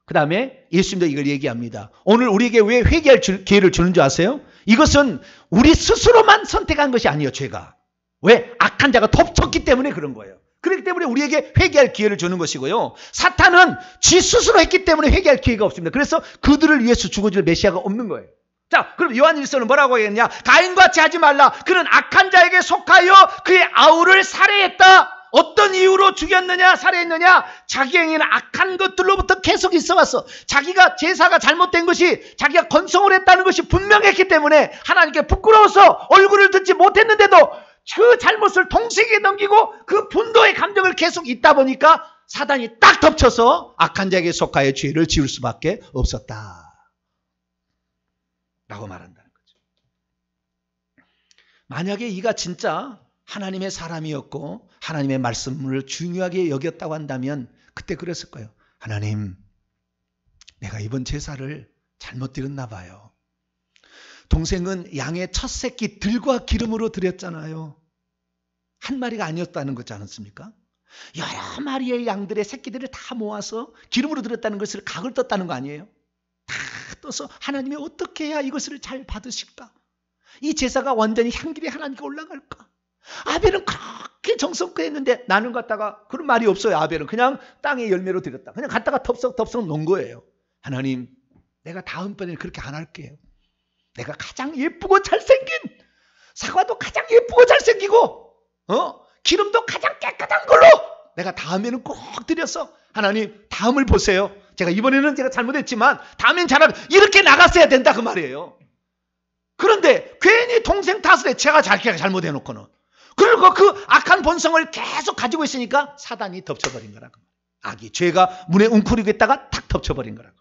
Speaker 1: 그 다음에 예수님도 이걸 얘기합니다. 오늘 우리에게 왜 회개할 기회를 주는 줄 아세요? 이것은 우리 스스로만 선택한 것이 아니에요, 죄가. 왜? 악한 자가 덮쳤기 때문에 그런 거예요. 그렇기 때문에 우리에게 회개할 기회를 주는 것이고요. 사탄은 지 스스로 했기 때문에 회개할 기회가 없습니다. 그래서 그들을 위해서 죽어줄 메시아가 없는 거예요. 자, 그럼 요한일서는 뭐라고 했냐? 가인과 같이 하지 말라. 그는 악한 자에게 속하여 그의 아우를 살해했다. 어떤 이유로 죽였느냐 살해했느냐 자기 행위는 악한 것들로부터 계속 있어왔어 자기가 제사가 잘못된 것이 자기가 건성을 했다는 것이 분명했기 때문에 하나님께 부끄러워서 얼굴을 듣지 못했는데도 그 잘못을 동생에게 넘기고 그분도의 감정을 계속 있다 보니까 사단이 딱 덮쳐서 악한 자에게 속하여 죄를 지을 수밖에 없었다 라고 말한다는 거죠 만약에 이가 진짜 하나님의 사람이었고 하나님의 말씀을 중요하게 여겼다고 한다면 그때 그랬을 거예요. 하나님, 내가 이번 제사를 잘못 드렸나 봐요. 동생은 양의 첫 새끼 들과 기름으로 드렸잖아요. 한 마리가 아니었다는 거지 않습니까? 았 여러 마리의 양들의 새끼들을 다 모아서 기름으로 드렸다는 것을 각을 떴다는 거 아니에요? 다 떠서 하나님이 어떻게 해야 이것을 잘 받으실까? 이 제사가 완전히 향기에 하나님께 올라갈까? 아벨은 그렇게 정성껏 했는데 나는 갖다가 그런 말이 없어요. 아벨은 그냥 땅에 열매로 드렸다. 그냥 갖다가 덥석덥석 놓은 거예요. 하나님, 내가 다음번에 그렇게 안 할게요. 내가 가장 예쁘고 잘생긴 사과도 가장 예쁘고 잘생기고 어? 기름도 가장 깨끗한 걸로 내가 다음에는 꼭 드렸어. 하나님, 다음을 보세요. 제가 이번에는 제가 잘못했지만 다음엔 잘하면 이렇게 나갔어야 된다 그 말이에요. 그런데 괜히 동생 탓을 해. 제가 잘게 잘못해놓고는. 그리고 그 악한 본성을 계속 가지고 있으니까 사단이 덮쳐버린 거라고. 악이 죄가 문에 웅크리고 있다가 탁 덮쳐버린 거라고.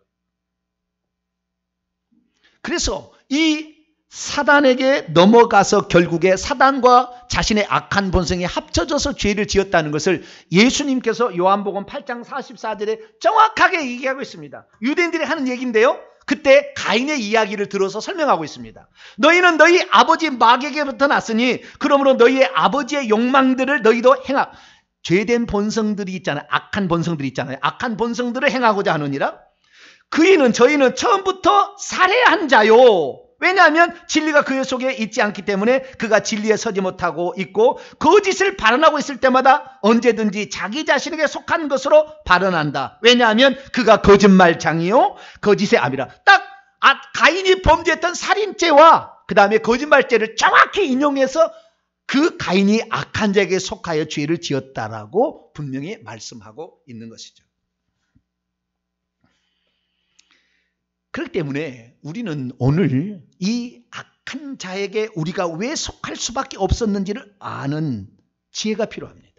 Speaker 1: 그래서 이 사단에게 넘어가서 결국에 사단과 자신의 악한 본성이 합쳐져서 죄를 지었다는 것을 예수님께서 요한복음 8장 44절에 정확하게 얘기하고 있습니다. 유대인들이 하는 얘기인데요. 그때 가인의 이야기를 들어서 설명하고 있습니다. 너희는 너희 아버지 마에게부터 났으니 그러므로 너희의 아버지의 욕망들을 너희도 행하 죄된 본성들이 있잖아요. 악한 본성들이 있잖아요. 악한 본성들을 행하고자 하느니라. 그이는 저희는 처음부터 살해한 자요. 왜냐하면 진리가 그의 속에 있지 않기 때문에 그가 진리에 서지 못하고 있고 거짓을 그 발언하고 있을 때마다 언제든지 자기 자신에게 속한 것으로 발언한다. 왜냐하면 그가 거짓말장이요. 거짓의 암이라. 딱 아, 가인이 범죄했던 살인죄와 그 다음에 거짓말죄를 정확히 인용해서 그 가인이 악한 자에게 속하여 죄를 지었다라고 분명히 말씀하고 있는 것이죠. 그렇기 때문에 우리는 오늘 이 악한 자에게 우리가 왜 속할 수밖에 없었는지를 아는 지혜가 필요합니다.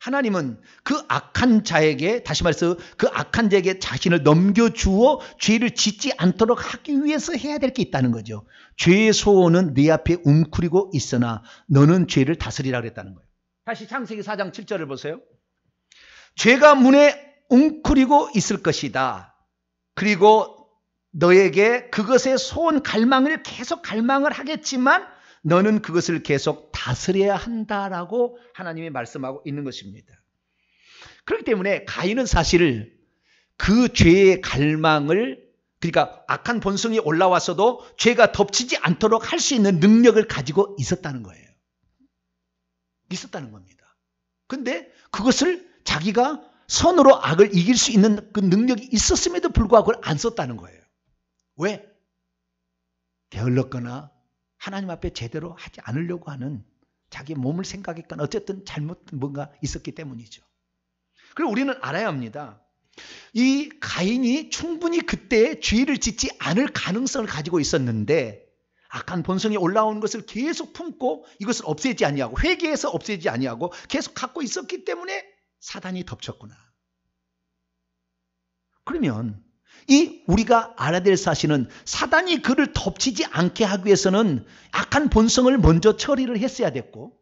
Speaker 1: 하나님은 그 악한 자에게 다시 말해서 그 악한 자에게 자신을 넘겨주어 죄를 짓지 않도록 하기 위해서 해야 될 게 있다는 거죠. 죄의 소원은 네 앞에 웅크리고 있으나 너는 죄를 다스리라 그랬다는 거예요. 다시 창세기 4장 7절을 보세요. 죄가 문에 웅크리고 있을 것이다. 그리고 너에게 그것의 소원 갈망을 계속 갈망을 하겠지만 너는 그것을 계속 다스려야 한다라고 하나님이 말씀하고 있는 것입니다. 그렇기 때문에 가인은 사실 그 죄의 갈망을 그러니까 악한 본성이 올라왔어도 죄가 덮치지 않도록 할 수 있는 능력을 가지고 있었다는 거예요. 있었다는 겁니다. 근데 그것을 자기가 선으로 악을 이길 수 있는 그 능력이 있었음에도 불구하고 그걸 안 썼다는 거예요. 왜? 게을렀거나 하나님 앞에 제대로 하지 않으려고 하는 자기 몸을 생각했건 어쨌든 잘못 뭔가 있었기 때문이죠. 그리고 우리는 알아야 합니다. 이 가인이 충분히 그때 죄를 짓지 않을 가능성을 가지고 있었는데 악한 본성이 올라온 것을 계속 품고 이것을 없애지 아니하고 회개해서 없애지 아니하고 계속 갖고 있었기 때문에 사단이 덮쳤구나. 그러면 이 우리가 알아야 될 사실은 사단이 그를 덮치지 않게 하기 위해서는 악한 본성을 먼저 처리를 했어야 됐고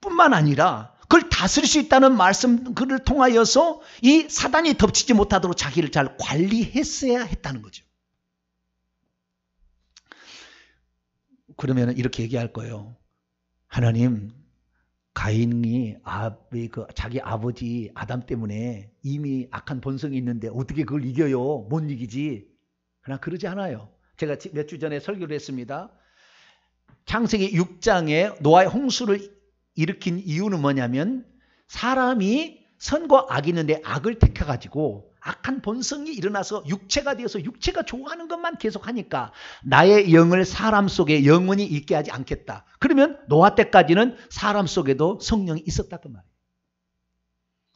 Speaker 1: 뿐만 아니라 그걸 다스릴 수 있다는 말씀 그를 통하여서 이 사단이 덮치지 못하도록 자기를 잘 관리했어야 했다는 거죠. 그러면 이렇게 얘기할 거예요. 하나님, 가인이 아비 그 자기 아버지 아담 때문에 이미 악한 본성이 있는데 어떻게 그걸 이겨요? 못 이기지. 그러나 그러지 않아요. 제가 몇 주 전에 설교를 했습니다. 창세기 6장에 노아의 홍수를 일으킨 이유는 뭐냐면 사람이 선과 악이 있는데 악을 택해가지고 악한 본성이 일어나서 육체가 되어서 육체가 좋아하는 것만 계속하니까 나의 영을 사람 속에 영원히 있게 하지 않겠다. 그러면 노아 때까지는 사람 속에도 성령이 있었다 그 말이에요.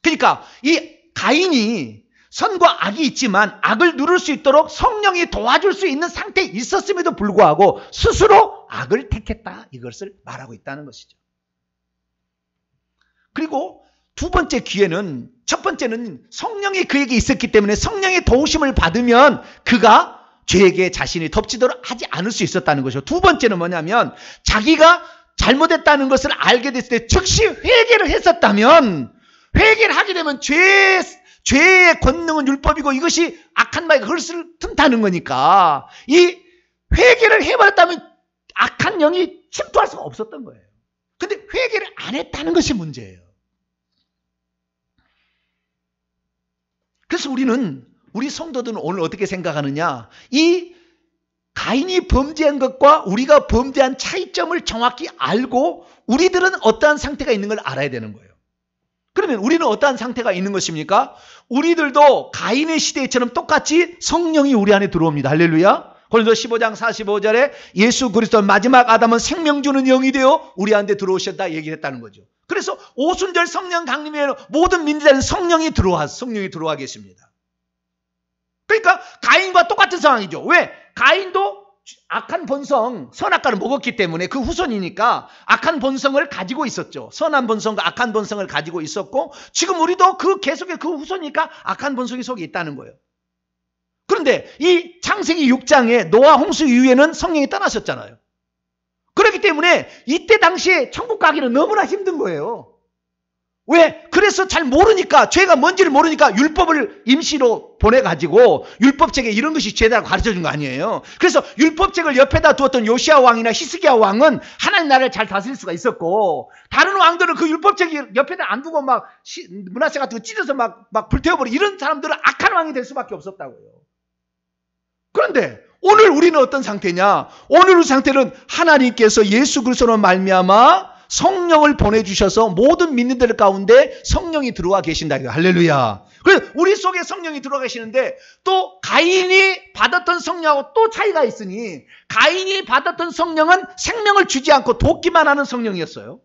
Speaker 1: 그러니까 이 가인이 선과 악이 있지만 악을 누를 수 있도록 성령이 도와줄 수 있는 상태에 있었음에도 불구하고 스스로 악을 택했다. 이것을 말하고 있다는 것이죠. 그리고 두 번째 기회는 첫 번째는 성령이 그에게 있었기 때문에 성령의 도우심을 받으면 그가 죄에게 자신이 덮치도록 하지 않을 수 있었다는 것이죠. 두 번째는 뭐냐면 자기가 잘못했다는 것을 알게 됐을 때 즉시 회개를 했었다면 회개를 하게 되면 죄 죄의 권능은 율법이고 이것이 악한 마귀가 그것을 틈다는 거니까 이 회개를 해버렸다면 악한 영이 침투할 수가 없었던 거예요. 근데 회개를 안 했다는 것이 문제예요. 그래서 우리는 우리 성도들은 오늘 어떻게 생각하느냐? 이 가인이 범죄한 것과 우리가 범죄한 차이점을 정확히 알고 우리들은 어떠한 상태가 있는 걸 알아야 되는 거예요. 그러면 우리는 어떠한 상태가 있는 것입니까? 우리들도 가인의 시대처럼 똑같이 성령이 우리 안에 들어옵니다. 할렐루야. 고린도 15장 45절에 예수 그리스도 마지막 아담은 생명 주는 영이 되어 우리한테 들어오셨다 얘기를 했다는 거죠. 그래서 오순절 성령 강림에 모든 민들에 성령이 들어와 성령이 들어와 계십니다. 그러니까 가인과 똑같은 상황이죠. 왜? 가인도 악한 본성, 선악과를 먹었기 때문에 그 후손이니까 악한 본성을 가지고 있었죠. 선한 본성과 악한 본성을 가지고 있었고 지금 우리도 그 계속의 그 후손이니까 악한 본성이 속에 있다는 거예요. 그런데 이 창세기 6장에 노아 홍수 이후에는 성령이 떠나셨잖아요. 그렇기 때문에 이때 당시에 천국 가기는 너무나 힘든 거예요. 왜? 그래서 잘 모르니까 죄가 뭔지를 모르니까 율법을 임시로 보내가지고 율법책에 이런 것이 죄다라고 가르쳐준 거 아니에요. 그래서 율법책을 옆에다 두었던 요시아 왕이나 히스기야 왕은 하나님 나라를 잘 다스릴 수가 있었고 다른 왕들은 그 율법책이 옆에다 안 두고 막 문화세 같은 거 찢어서 막, 막 불태워버리고 이런 사람들은 악한 왕이 될 수밖에 없었다고요. 그런데 오늘 우리는 어떤 상태냐? 오늘 우리 상태는 하나님께서 예수 그리스도로 말미암아 성령을 보내주셔서 모든 믿는 들 가운데 성령이 들어와 계신다. 할렐루야. 그래서 우리 속에 성령이 들어가 계시는데 또 가인이 받았던 성령하고 또 차이가 있으니 가인이 받았던 성령은 생명을 주지 않고 돕기만 하는 성령이었어요.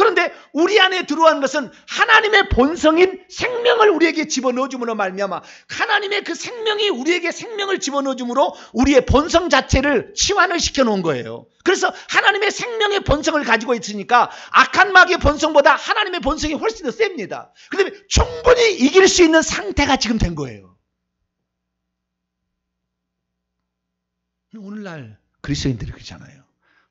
Speaker 1: 그런데 우리 안에 들어온 것은 하나님의 본성인 생명을 우리에게 집어넣어 줌으로 말미암아 하나님의 그 생명이 우리에게 생명을 집어넣어 줌으로 우리의 본성 자체를 치환을 시켜 놓은 거예요. 그래서 하나님의 생명의 본성을 가지고 있으니까 악한 마귀의 본성보다 하나님의 본성이 훨씬 더 셉니다. 그런데 충분히 이길 수 있는 상태가 지금 된 거예요. 오늘날 그리스도인들이 그렇잖아요.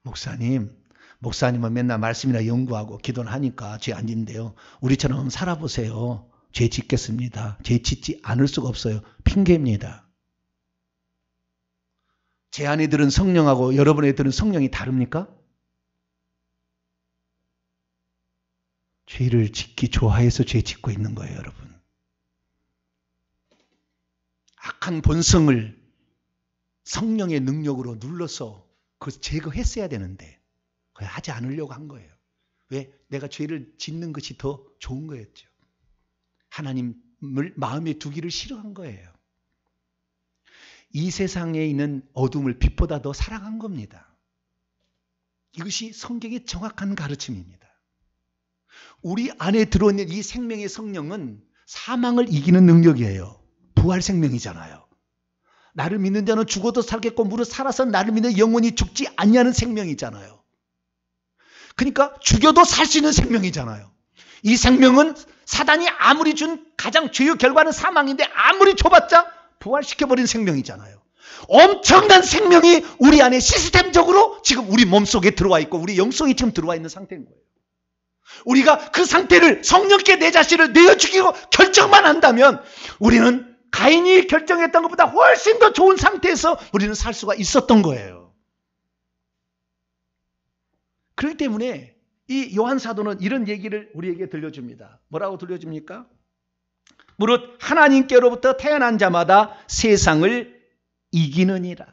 Speaker 1: 목사님, 목사님은 맨날 말씀이나 연구하고 기도를 하니까 죄아닌데요 우리처럼 살아보세요. 죄 짓겠습니다. 죄 짓지 않을 수가 없어요. 핑계입니다. 제 안에 들은 성령하고 여러분의 들은 성령이 다릅니까? 죄를 짓기 좋아해서 죄 짓고 있는 거예요, 여러분. 악한 본성을 성령의 능력으로 눌러서 그 제거했어야 되는데 하지 않으려고 한 거예요. 왜? 내가 죄를 짓는 것이 더 좋은 거였죠. 하나님을 마음에 두기를 싫어한 거예요. 이 세상에 있는 어둠을 빛보다 더 사랑한 겁니다. 이것이 성경의 정확한 가르침입니다. 우리 안에 들어있는 이 생명의 성령은 사망을 이기는 능력이에요. 부활 생명이잖아요. 나를 믿는 자는 죽어도 살겠고 무릇 살아서 나를 믿는 영혼이 죽지 않냐는 생명이잖아요. 그러니까 죽여도 살 수 있는 생명이잖아요. 이 생명은 사단이 아무리 준 가장 주요 결과는 사망인데 아무리 줘봤자 부활시켜버린 생명이잖아요. 엄청난 생명이 우리 안에 시스템적으로 지금 우리 몸속에 들어와 있고 우리 영성이 지금 들어와 있는 상태인 거예요. 우리가 그 상태를 성령께 내 자신을 내어 죽이고 결정만 한다면 우리는 가인이 결정했던 것보다 훨씬 더 좋은 상태에서 우리는 살 수가 있었던 거예요. 그렇기 때문에 이 요한 사도는 이런 얘기를 우리에게 들려줍니다. 뭐라고 들려줍니까? 무릇 하나님께로부터 태어난 자마다 세상을 이기는이라.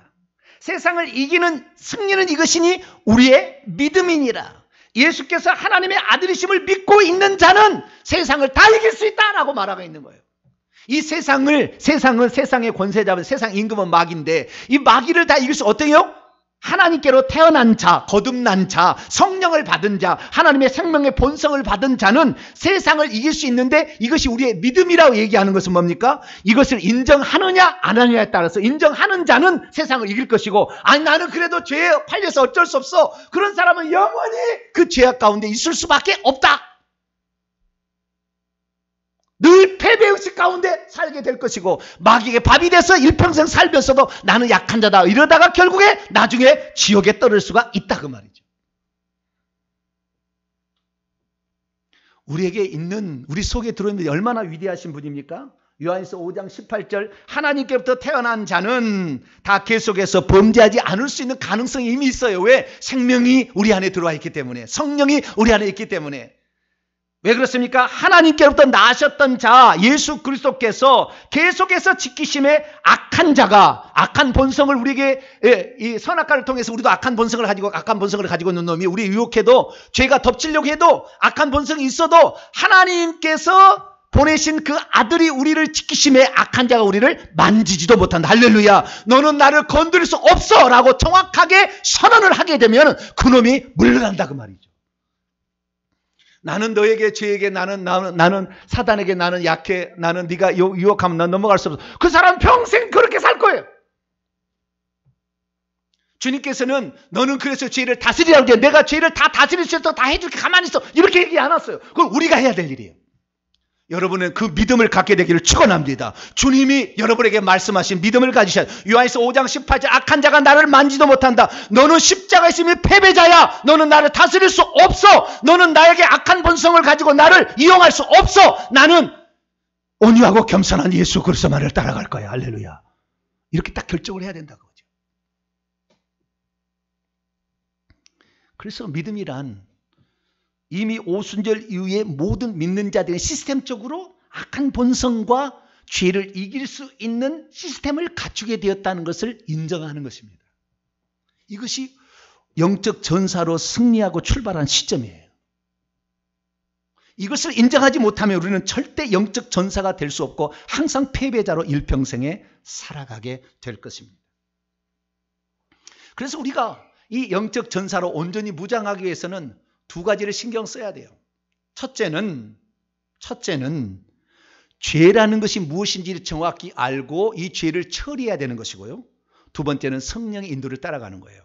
Speaker 1: 세상을 이기는 승리는 이것이니 우리의 믿음이니라. 예수께서 하나님의 아들이심을 믿고 있는 자는 세상을 다 이길 수 있다라고 말하고 있는 거예요. 이 세상을 세상은 세상의 권세자면 세상 임금은 마귀인데 이 마귀를 다 이길 수 어때요? 하나님께로 태어난 자, 거듭난 자, 성령을 받은 자, 하나님의 생명의 본성을 받은 자는 세상을 이길 수 있는데 이것이 우리의 믿음이라고 얘기하는 것은 뭡니까? 이것을 인정하느냐 안 하느냐에 따라서 인정하는 자는 세상을 이길 것이고 아니 나는 그래도 죄에 팔려서 어쩔 수 없어. 그런 사람은 영원히 그 죄악 가운데 있을 수밖에 없다. 늘 패배의식 가운데 살게 될 것이고 마귀에게 밥이 돼서 일평생 살면서도 나는 약한 자다 이러다가 결국에 나중에 지옥에 떨을 수가 있다 그 말이죠. 우리에게 있는 우리 속에 들어있는 얼마나 위대하신 분입니까? 요한서 5장 18절 하나님께부터 태어난 자는 다 계속해서 범죄하지 않을 수 있는 가능성이 이미 있어요. 왜? 생명이 우리 안에 들어와 있기 때문에 성령이 우리 안에 있기 때문에 왜 그렇습니까? 하나님께로부터 나셨던 자 예수 그리스도께서 계속해서 지키심의 악한 자가 악한 본성을 우리에게 예, 이 선악과를 통해서 우리도 악한 본성을 가지고 악한 본성을 가지고 있는 놈이 우리 유혹해도 죄가 덮치려고 해도 악한 본성이 있어도 하나님께서 보내신 그 아들이 우리를 지키심에 악한 자가 우리를 만지지도 못한다. 할렐루야. 너는 나를 건드릴 수 없어. 라고 정확하게 선언을 하게 되면 그놈이 물러난다. 그 말이죠. 나는 너에게 죄에게 나는 나는 나는 사단에게 나는 약해 나는 네가 유혹하면 난 넘어갈 수 없어. 그 사람 평생 그렇게 살 거예요. 주님께서는 너는 그래서 죄를 다스리라고 해. 내가 죄를 다 다스릴 수 있도록 다 해줄게 가만히 있어. 이렇게 얘기 안 했어요. 그걸 우리가 해야 될 일이에요. 여러분은 그 믿음을 갖게 되기를 축원합니다. 주님이 여러분에게 말씀하신 믿음을 가지셔야 요한에서 5장 18절 악한 자가 나를 만지도 못한다. 너는 십자가 있음이 패배자야. 너는 나를 다스릴 수 없어. 너는 나에게 악한 본성을 가지고 나를 이용할 수 없어. 나는 온유하고 겸손한 예수 그리스도만을 따라갈 거야. 할렐루야. 이렇게 딱 결정을 해야 된다고. 그래서 믿음이란 이미 오순절 이후에 모든 믿는 자들이 시스템적으로 악한 본성과 죄를 이길 수 있는 시스템을 갖추게 되었다는 것을 인정하는 것입니다. 이것이 영적 전사로 승리하고 출발한 시점이에요. 이것을 인정하지 못하면 우리는 절대 영적 전사가 될 수 없고 항상 패배자로 일평생에 살아가게 될 것입니다. 그래서 우리가 이 영적 전사로 온전히 무장하기 위해서는 두 가지를 신경 써야 돼요. 첫째는 첫째는 죄라는 것이 무엇인지를 정확히 알고 이 죄를 처리해야 되는 것이고요. 두 번째는 성령의 인도를 따라가는 거예요.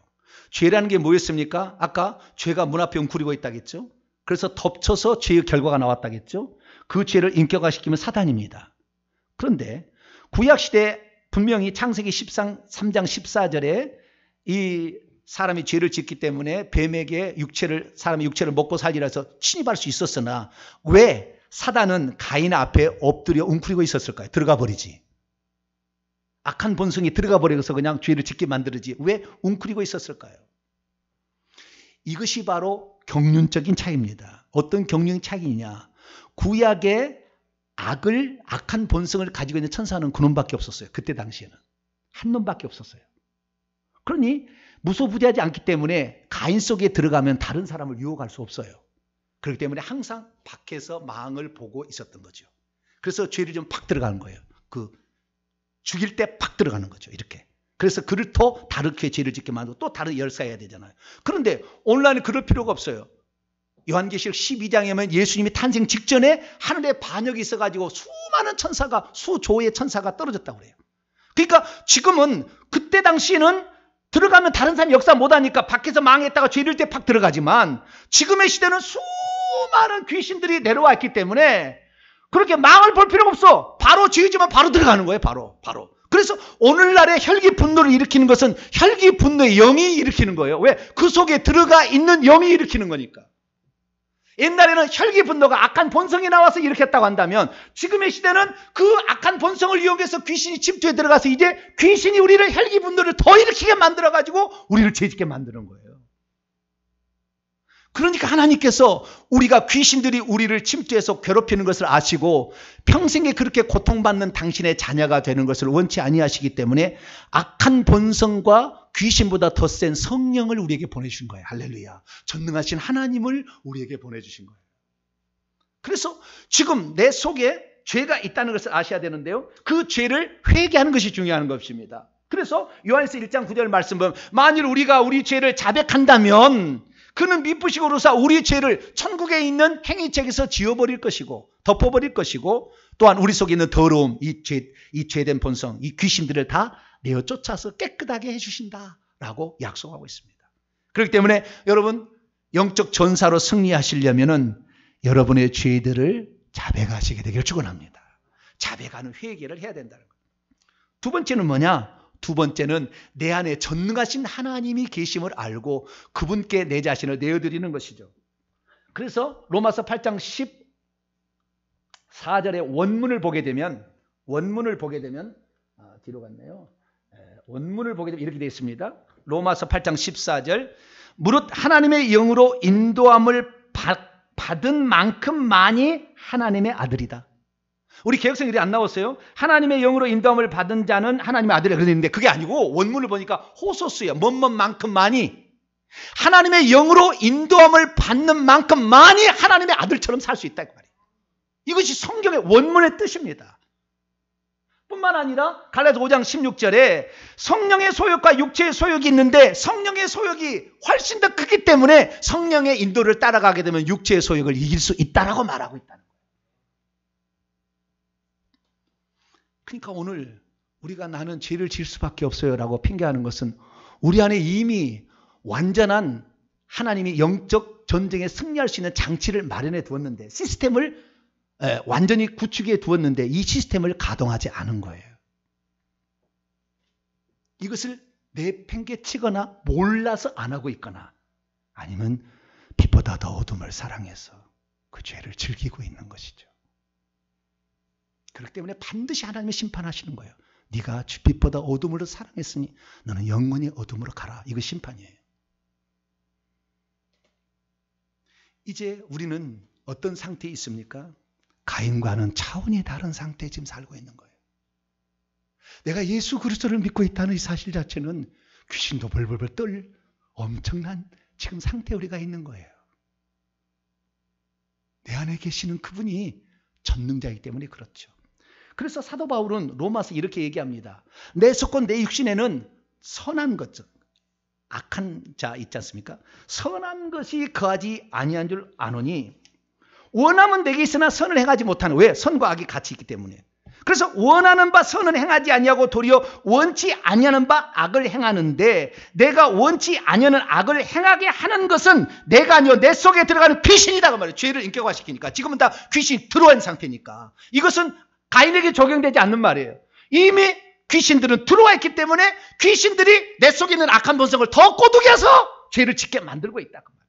Speaker 1: 죄라는 게 뭐였습니까? 아까 죄가 문 앞에 웅크리고 있다겠죠? 그래서 덮쳐서 죄의 결과가 나왔다겠죠? 그 죄를 인격화시키면 사단입니다. 그런데 구약시대 분명히 창세기 1 3장 14절에 이 사람이 죄를 짓기 때문에 뱀에게 육체를 사람의 육체를 먹고 살리라서 침입할 수 있었으나 왜 사단은 가인 앞에 엎드려 웅크리고 있었을까요? 들어가 버리지. 악한 본성이 들어가 버려서 그냥 죄를 짓게 만들지 왜 웅크리고 있었을까요? 이것이 바로 경륜적인 차이입니다. 어떤 경륜 차이냐? 구약의 악을 악한 본성을 가지고 있는 천사는 그놈밖에 없었어요. 그때 당시에는 한 놈밖에 없었어요. 그러니 무소부대하지 않기 때문에 가인 속에 들어가면 다른 사람을 유혹할 수 없어요. 그렇기 때문에 항상 밖에서 망을 보고 있었던 거죠. 그래서 죄를 좀 팍 들어가는 거예요. 그 죽일 때 팍 들어가는 거죠. 이렇게. 그래서 그를 또다르게 죄를 짓게 만들고 또 다른 열사해야 되잖아요. 그런데 온라인은 그럴 필요가 없어요. 요한계시록 12장에 보면 예수님이 탄생 직전에 하늘에 반역이 있어가지고 수많은 천사가 수조의 천사가 떨어졌다고 그래요. 그러니까 지금은 그때 당시에는 들어가면 다른 사람 역사 못하니까 밖에서 망했다가 죄를 때 팍 들어가지만 지금의 시대는 수많은 귀신들이 내려와 있기 때문에 그렇게 망을 볼 필요가 없어. 바로 지우지만 바로 들어가는 거예요. 바로. 바로. 그래서 오늘날의 혈기 분노를 일으키는 것은 혈기 분노의 영이 일으키는 거예요. 왜? 그 속에 들어가 있는 영이 일으키는 거니까. 옛날에는 혈기 분노가 악한 본성이 나와서 이렇게 했다고 한다면 지금의 시대는 그 악한 본성을 이용해서 귀신이 침투에 들어가서 이제 귀신이 우리를 혈기 분노를 더 일으키게 만들어 가지고 우리를 죄짓게 만드는 거예요. 그러니까 하나님께서 우리가 귀신들이 우리를 침투해서 괴롭히는 것을 아시고 평생에 그렇게 고통받는 당신의 자녀가 되는 것을 원치 아니하시기 때문에 악한 본성과 귀신보다 더 센 성령을 우리에게 보내주신 거예요. 할렐루야. 전능하신 하나님을 우리에게 보내주신 거예요. 그래서 지금 내 속에 죄가 있다는 것을 아셔야 되는데요. 그 죄를 회개하는 것이 중요한 것입니다. 그래서 요한일서 1장 9절 말씀 보면 만일 우리가 우리 죄를 자백한다면 그는 미쁘시고로사 우리 죄를 천국에 있는 행위책에서 지워버릴 것이고 덮어버릴 것이고 또한 우리 속에 있는 더러움, 이, 죄, 이 죄된 본성, 이 귀신들을 다 내어 쫓아서 깨끗하게 해주신다라고 약속하고 있습니다. 그렇기 때문에 여러분 영적 전사로 승리하시려면은 여러분의 죄들을 자백하시게 되기를 축원합니다. 자백하는 회개를 해야 된다는 거예요. 두 번째는 뭐냐? 두 번째는 내 안에 전능하신 하나님이 계심을 알고 그분께 내 자신을 내어드리는 것이죠. 그래서 로마서 8장 14절의 원문을 보게 되면 원문을 보게 되면 아, 뒤로 갔네요. 원문을 보게 되면 이렇게 되어 있습니다. 로마서 8장 14절 무릇 하나님의 영으로 인도함을 받은 만큼많이 하나님의 아들이다. 우리 개혁성이 안 나왔어요. 하나님의 영으로 인도함을 받은 자는 하나님의 아들이 그랬는데 그게 아니고 원문을 보니까 호소수요뭔뭔만큼많이 하나님의 영으로 인도함을 받는 만큼많이 하나님의 아들처럼 살 수 있다 이것이 성경의 원문의 뜻입니다. 뿐만 아니라 갈라디아 5장 16절에 성령의 소욕과 육체의 소욕이 있는데 성령의 소욕이 훨씬 더 크기 때문에 성령의 인도를 따라가게 되면 육체의 소욕을 이길 수 있다라고 말하고 있다는 거예요. 그러니까 오늘 우리가 나는 죄를 질 수밖에 없어요라고 핑계하는 것은 우리 안에 이미 완전한 하나님이 영적 전쟁에 승리할 수 있는 장치를 마련해 두었는데 시스템을 완전히 구축에 두었는데 이 시스템을 가동하지 않은 거예요. 이것을 내팽개치거나 몰라서 안 하고 있거나 아니면 빛보다 더 어둠을 사랑해서 그 죄를 즐기고 있는 것이죠. 그렇기 때문에 반드시 하나님이 심판하시는 거예요. 네가 빛보다 어둠을 사랑했으니 너는 영원히 어둠으로 가라. 이거 심판이에요. 이제 우리는 어떤 상태에 있습니까? 가인과는 차원이 다른 상태에 지금 살고 있는 거예요. 내가 예수 그리스도를 믿고 있다는 이 사실 자체는 귀신도 벌벌벌 떨 엄청난 지금 상태 에 우리가 있는 거예요. 내 안에 계시는 그분이 전능자이기 때문에 그렇죠. 그래서 사도 바울은 로마서 이렇게 얘기합니다. 내속권내 육신에는 선한 것, 악한 자 있지 않습니까? 선한 것이 거하지 아니한 줄 아노니 원하면 되게 있으나 선을 행하지 못하는 왜? 선과 악이 같이 있기 때문에. 그래서 원하는 바 선은 행하지 아니하고 도리어 원치 아니하는 바 악을 행하는데 내가 원치 아니하는 악을 행하게 하는 것은 내가 아니요 내 속에 들어가는 귀신이다 그 말이에요. 죄를 인격화시키니까 지금은 다 귀신 들어온 상태니까 이것은 가인에게 적용되지 않는 말이에요. 이미 귀신들은 들어와 있기 때문에 귀신들이 내 속에 있는 악한 본성을 더 꼬두겨서 죄를 짓게 만들고 있다 그 말이에요.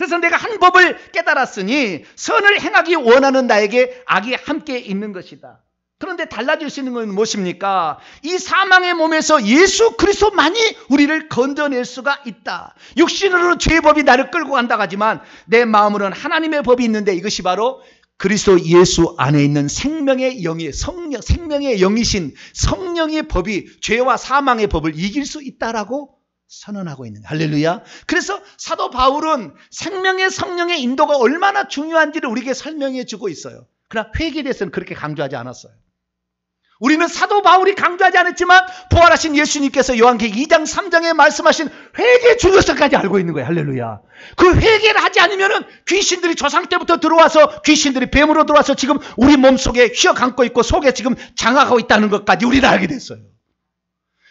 Speaker 1: 그래서 내가 한 법을 깨달았으니 선을 행하기 원하는 나에게 악이 함께 있는 것이다. 그런데 달라질 수 있는 건 무엇입니까? 이 사망의 몸에서 예수 그리스도만이 우리를 건져낼 수가 있다. 육신으로 죄의 법이 나를 끌고 간다 하지만 내 마음으로는 하나님의 법이 있는데 이것이 바로 그리스도 예수 안에 있는 생명의 영이 성령 생명의 영이신 성령의 법이 죄와 사망의 법을 이길 수 있다라고 선언하고 있는 할렐루야. 그래서 사도 바울은 생명의 성령의 인도가 얼마나 중요한지를 우리에게 설명해 주고 있어요. 그러나 회개에 대해서는 그렇게 강조하지 않았어요. 우리는 사도 바울이 강조하지 않았지만 부활하신 예수님께서 요한계 2장 3장에 말씀하신 회개의 중요성까지 알고 있는 거예요. 할렐루야. 그 회개를 하지 않으면은 귀신들이 조상 때부터 들어와서 귀신들이 뱀으로 들어와서 지금 우리 몸속에 휘어감고 있고 속에 지금 장악하고 있다는 것까지 우리는 알게 됐어요.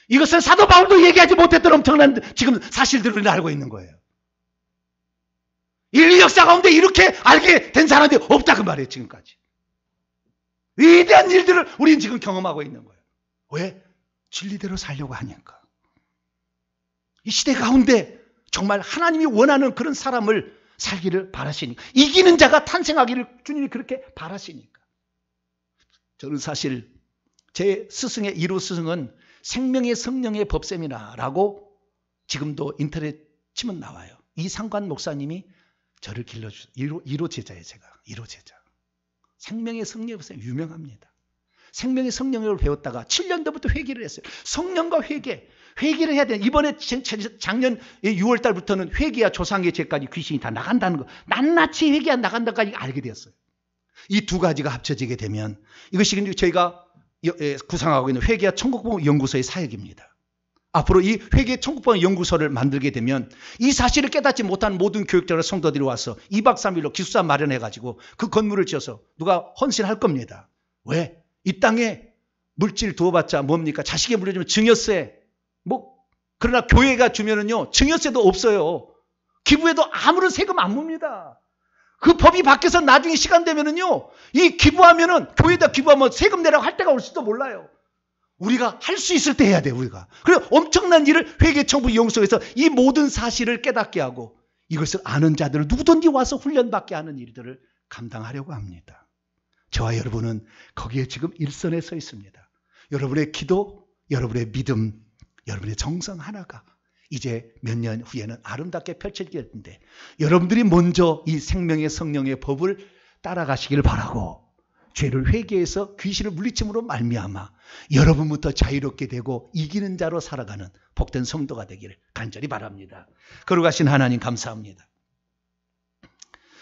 Speaker 1: 이것은 사도 바울도 얘기하지 못했던 엄청난 지금 사실들을 알고 있는 거예요. 인류 역사 가운데 이렇게 알게 된 사람들이 없다 그 말이에요 지금까지. 위대한 일들을 우리는 지금 경험하고 있는 거예요. 왜? 진리대로 살려고 하니까. 이 시대 가운데 정말 하나님이 원하는 그런 사람을 살기를 바라시니까. 이기는 자가 탄생하기를 주님이 그렇게 바라시니까. 저는 사실 제 스승의 이로 스승은 생명의 성령의 법셈이라라고 지금도 인터넷 치면 나와요. 이상관 목사님이 저를 길러주 1호, 1호 제자예요, 제가. 1호 제자. 생명의 성령의 법셈 유명합니다. 생명의 성령을 배웠다가 7년 도부터 회개를 했어요. 성령과 회개. 회개를 해야 돼. 이번에 작년 6월 달부터는 회개야 조상의 죄까지 귀신이 다 나간다는 거. 낱낱이 회개야 나간다까지 알게 되었어요. 이 두 가지가 합쳐지게 되면 이것이 근데 그러니까 저희가 예, 구상하고 있는 회계와 천국보험 연구소의 사역입니다. 앞으로 이 회계 천국보험 연구소를 만들게 되면 이 사실을 깨닫지 못한 모든 교육자나 성도들이 와서 2박 3일로 기숙사 마련해 가지고 그 건물을 지어서 누가 헌신할 겁니다. 왜? 이 땅에 물질 두어봤자 뭡니까? 자식에 물려주면 증여세. 뭐 그러나 교회가 주면은요. 증여세도 없어요. 기부해도 아무런 세금 안 묻니다. 그 법이 바뀌어서 나중에 시간 되면은요, 이 기부하면은 교회에다 기부하면 세금 내라고 할 때가 올지도 몰라요. 우리가 할 수 있을 때 해야 돼, 우리가. 그리고 엄청난 일을 회계 청부 이용 속에서 이 모든 사실을 깨닫게 하고 이것을 아는 자들을 누구든지 와서 훈련받게 하는 일들을 감당하려고 합니다. 저와 여러분은 거기에 지금 일선에 서 있습니다. 여러분의 기도, 여러분의 믿음, 여러분의 정성 하나가 이제 몇 년 후에는 아름답게 펼쳐질 텐데 여러분들이 먼저 이 생명의 성령의 법을 따라가시길 바라고 죄를 회개해서 귀신을 물리침으로 말미암아 여러분부터 자유롭게 되고 이기는 자로 살아가는 복된 성도가 되기를 간절히 바랍니다. 걸어가신 하나님 감사합니다.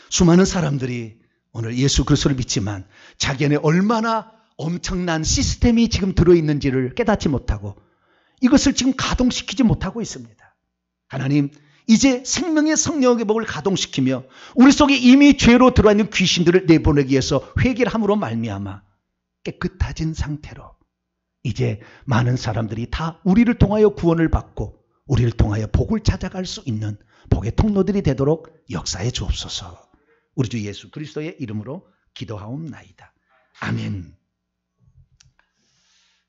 Speaker 1: 수많은 사람들이 오늘 예수 그리스도를 믿지만 자기 안에 얼마나 엄청난 시스템이 지금 들어있는지를 깨닫지 못하고 이것을 지금 가동시키지 못하고 있습니다. 하나님, 이제 생명의 성령의 복을 가동시키며 우리 속에 이미 죄로 들어와 있는 귀신들을 내보내기 위해서 회개를 함으로 말미암아 깨끗해진 상태로 이제 많은 사람들이 다 우리를 통하여 구원을 받고 우리를 통하여 복을 찾아갈 수 있는 복의 통로들이 되도록 역사해 주옵소서. 우리 주 예수 그리스도의 이름으로 기도하옵나이다. 아멘.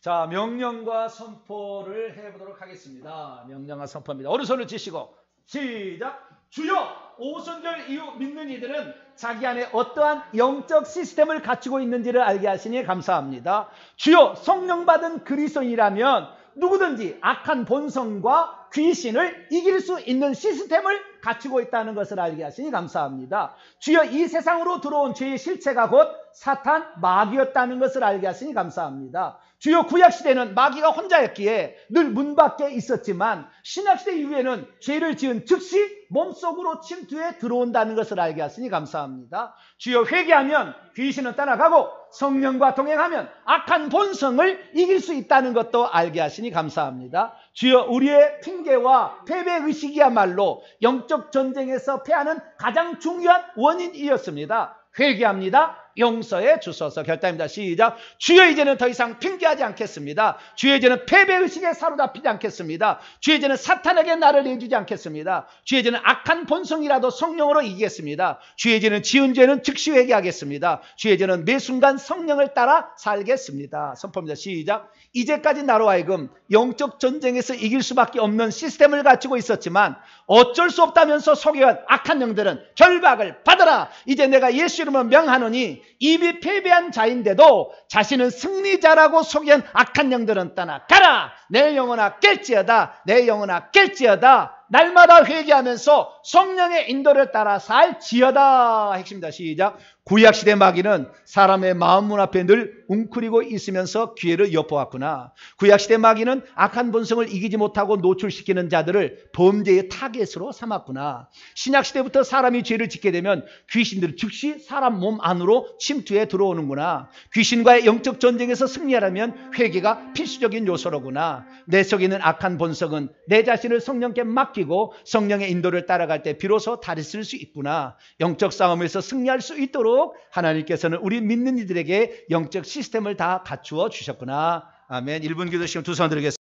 Speaker 1: 자, 명령과 선포를 해보도록 하겠습니다. 명령과 선포입니다. 어느 손을 치시고 시작! 주여! 오순절 이후 믿는 이들은 자기 안에 어떠한 영적 시스템을 갖추고 있는지를 알게 하시니 감사합니다. 주여! 성령 받은 그리스도인이라면 누구든지 악한 본성과 귀신을 이길 수 있는 시스템을 갖추고 있다는 것을 알게 하시니 감사합니다. 주여 이 세상으로 들어온 죄의 실체가 곧 사탄 마귀였다는 것을 알게 하시니 감사합니다. 주여 구약시대는 마귀가 혼자였기에 늘 문 밖에 있었지만 신약시대 이후에는 죄를 지은 즉시 몸속으로 침투해 들어온다는 것을 알게 하시니 감사합니다. 주여 회개하면 귀신은 따라가고 성령과 동행하면 악한 본성을 이길 수 있다는 것도 알게 하시니 감사합니다. 주여 우리의 핑계와 패배의식이야말로 영 영적 전쟁에서 패하는 가장 중요한 원인이었습니다. 회개합니다. 용서해 주소서 결단입니다. 시작. 주여 이제는 더 이상 핑계하지 않겠습니다. 주여 이제는 패배의식에 사로잡히지 않겠습니다. 주여 이제는 사탄에게 나를 내주지 않겠습니다. 주여 이제는 악한 본성이라도 성령으로 이기겠습니다. 주여 이제는 지은 죄는 즉시 회개하겠습니다. 주여 이제는 매 순간 성령을 따라 살겠습니다. 선포입니다. 시작. 이제까지 나로 하여금 영적 전쟁에서 이길 수밖에 없는 시스템을 갖추고 있었지만 어쩔 수 없다면서 속여한 악한 영들은 결박을 받아라. 이제 내가 예수 이름을 명하노니 이미 패배한 자인데도 자신은 승리자라고 속개한 악한 영들은 떠나가라! 내 영혼아 깰지어다! 내 영혼아 깰지어다! 날마다 회개하면서 성령의 인도를 따라 살지어다! 핵심다 시작! 구약시대 마귀는 사람의 마음 문 앞에 늘 웅크리고 있으면서 기회를 엿보았구나. 구약시대 마귀는 악한 본성을 이기지 못하고 노출시키는 자들을 범죄의 타겟으로 삼았구나. 신약시대부터 사람이 죄를 짓게 되면 귀신들은 즉시 사람 몸 안으로 침투해 들어오는구나. 귀신과의 영적 전쟁에서 승리하려면 회개가 필수적인 요소로구나. 내 속에 있는 악한 본성은 내 자신을 성령께 맡기고 성령의 인도를 따라갈 때 비로소 다리 쓸 수 있구나. 영적 싸움에서 승리할 수 있도록 있도록 하나님께서는 우리 믿는 이들에게 영적 시스템을 다 갖추어 주셨구나. 아멘. 1분 기도 시간 두손리겠습니다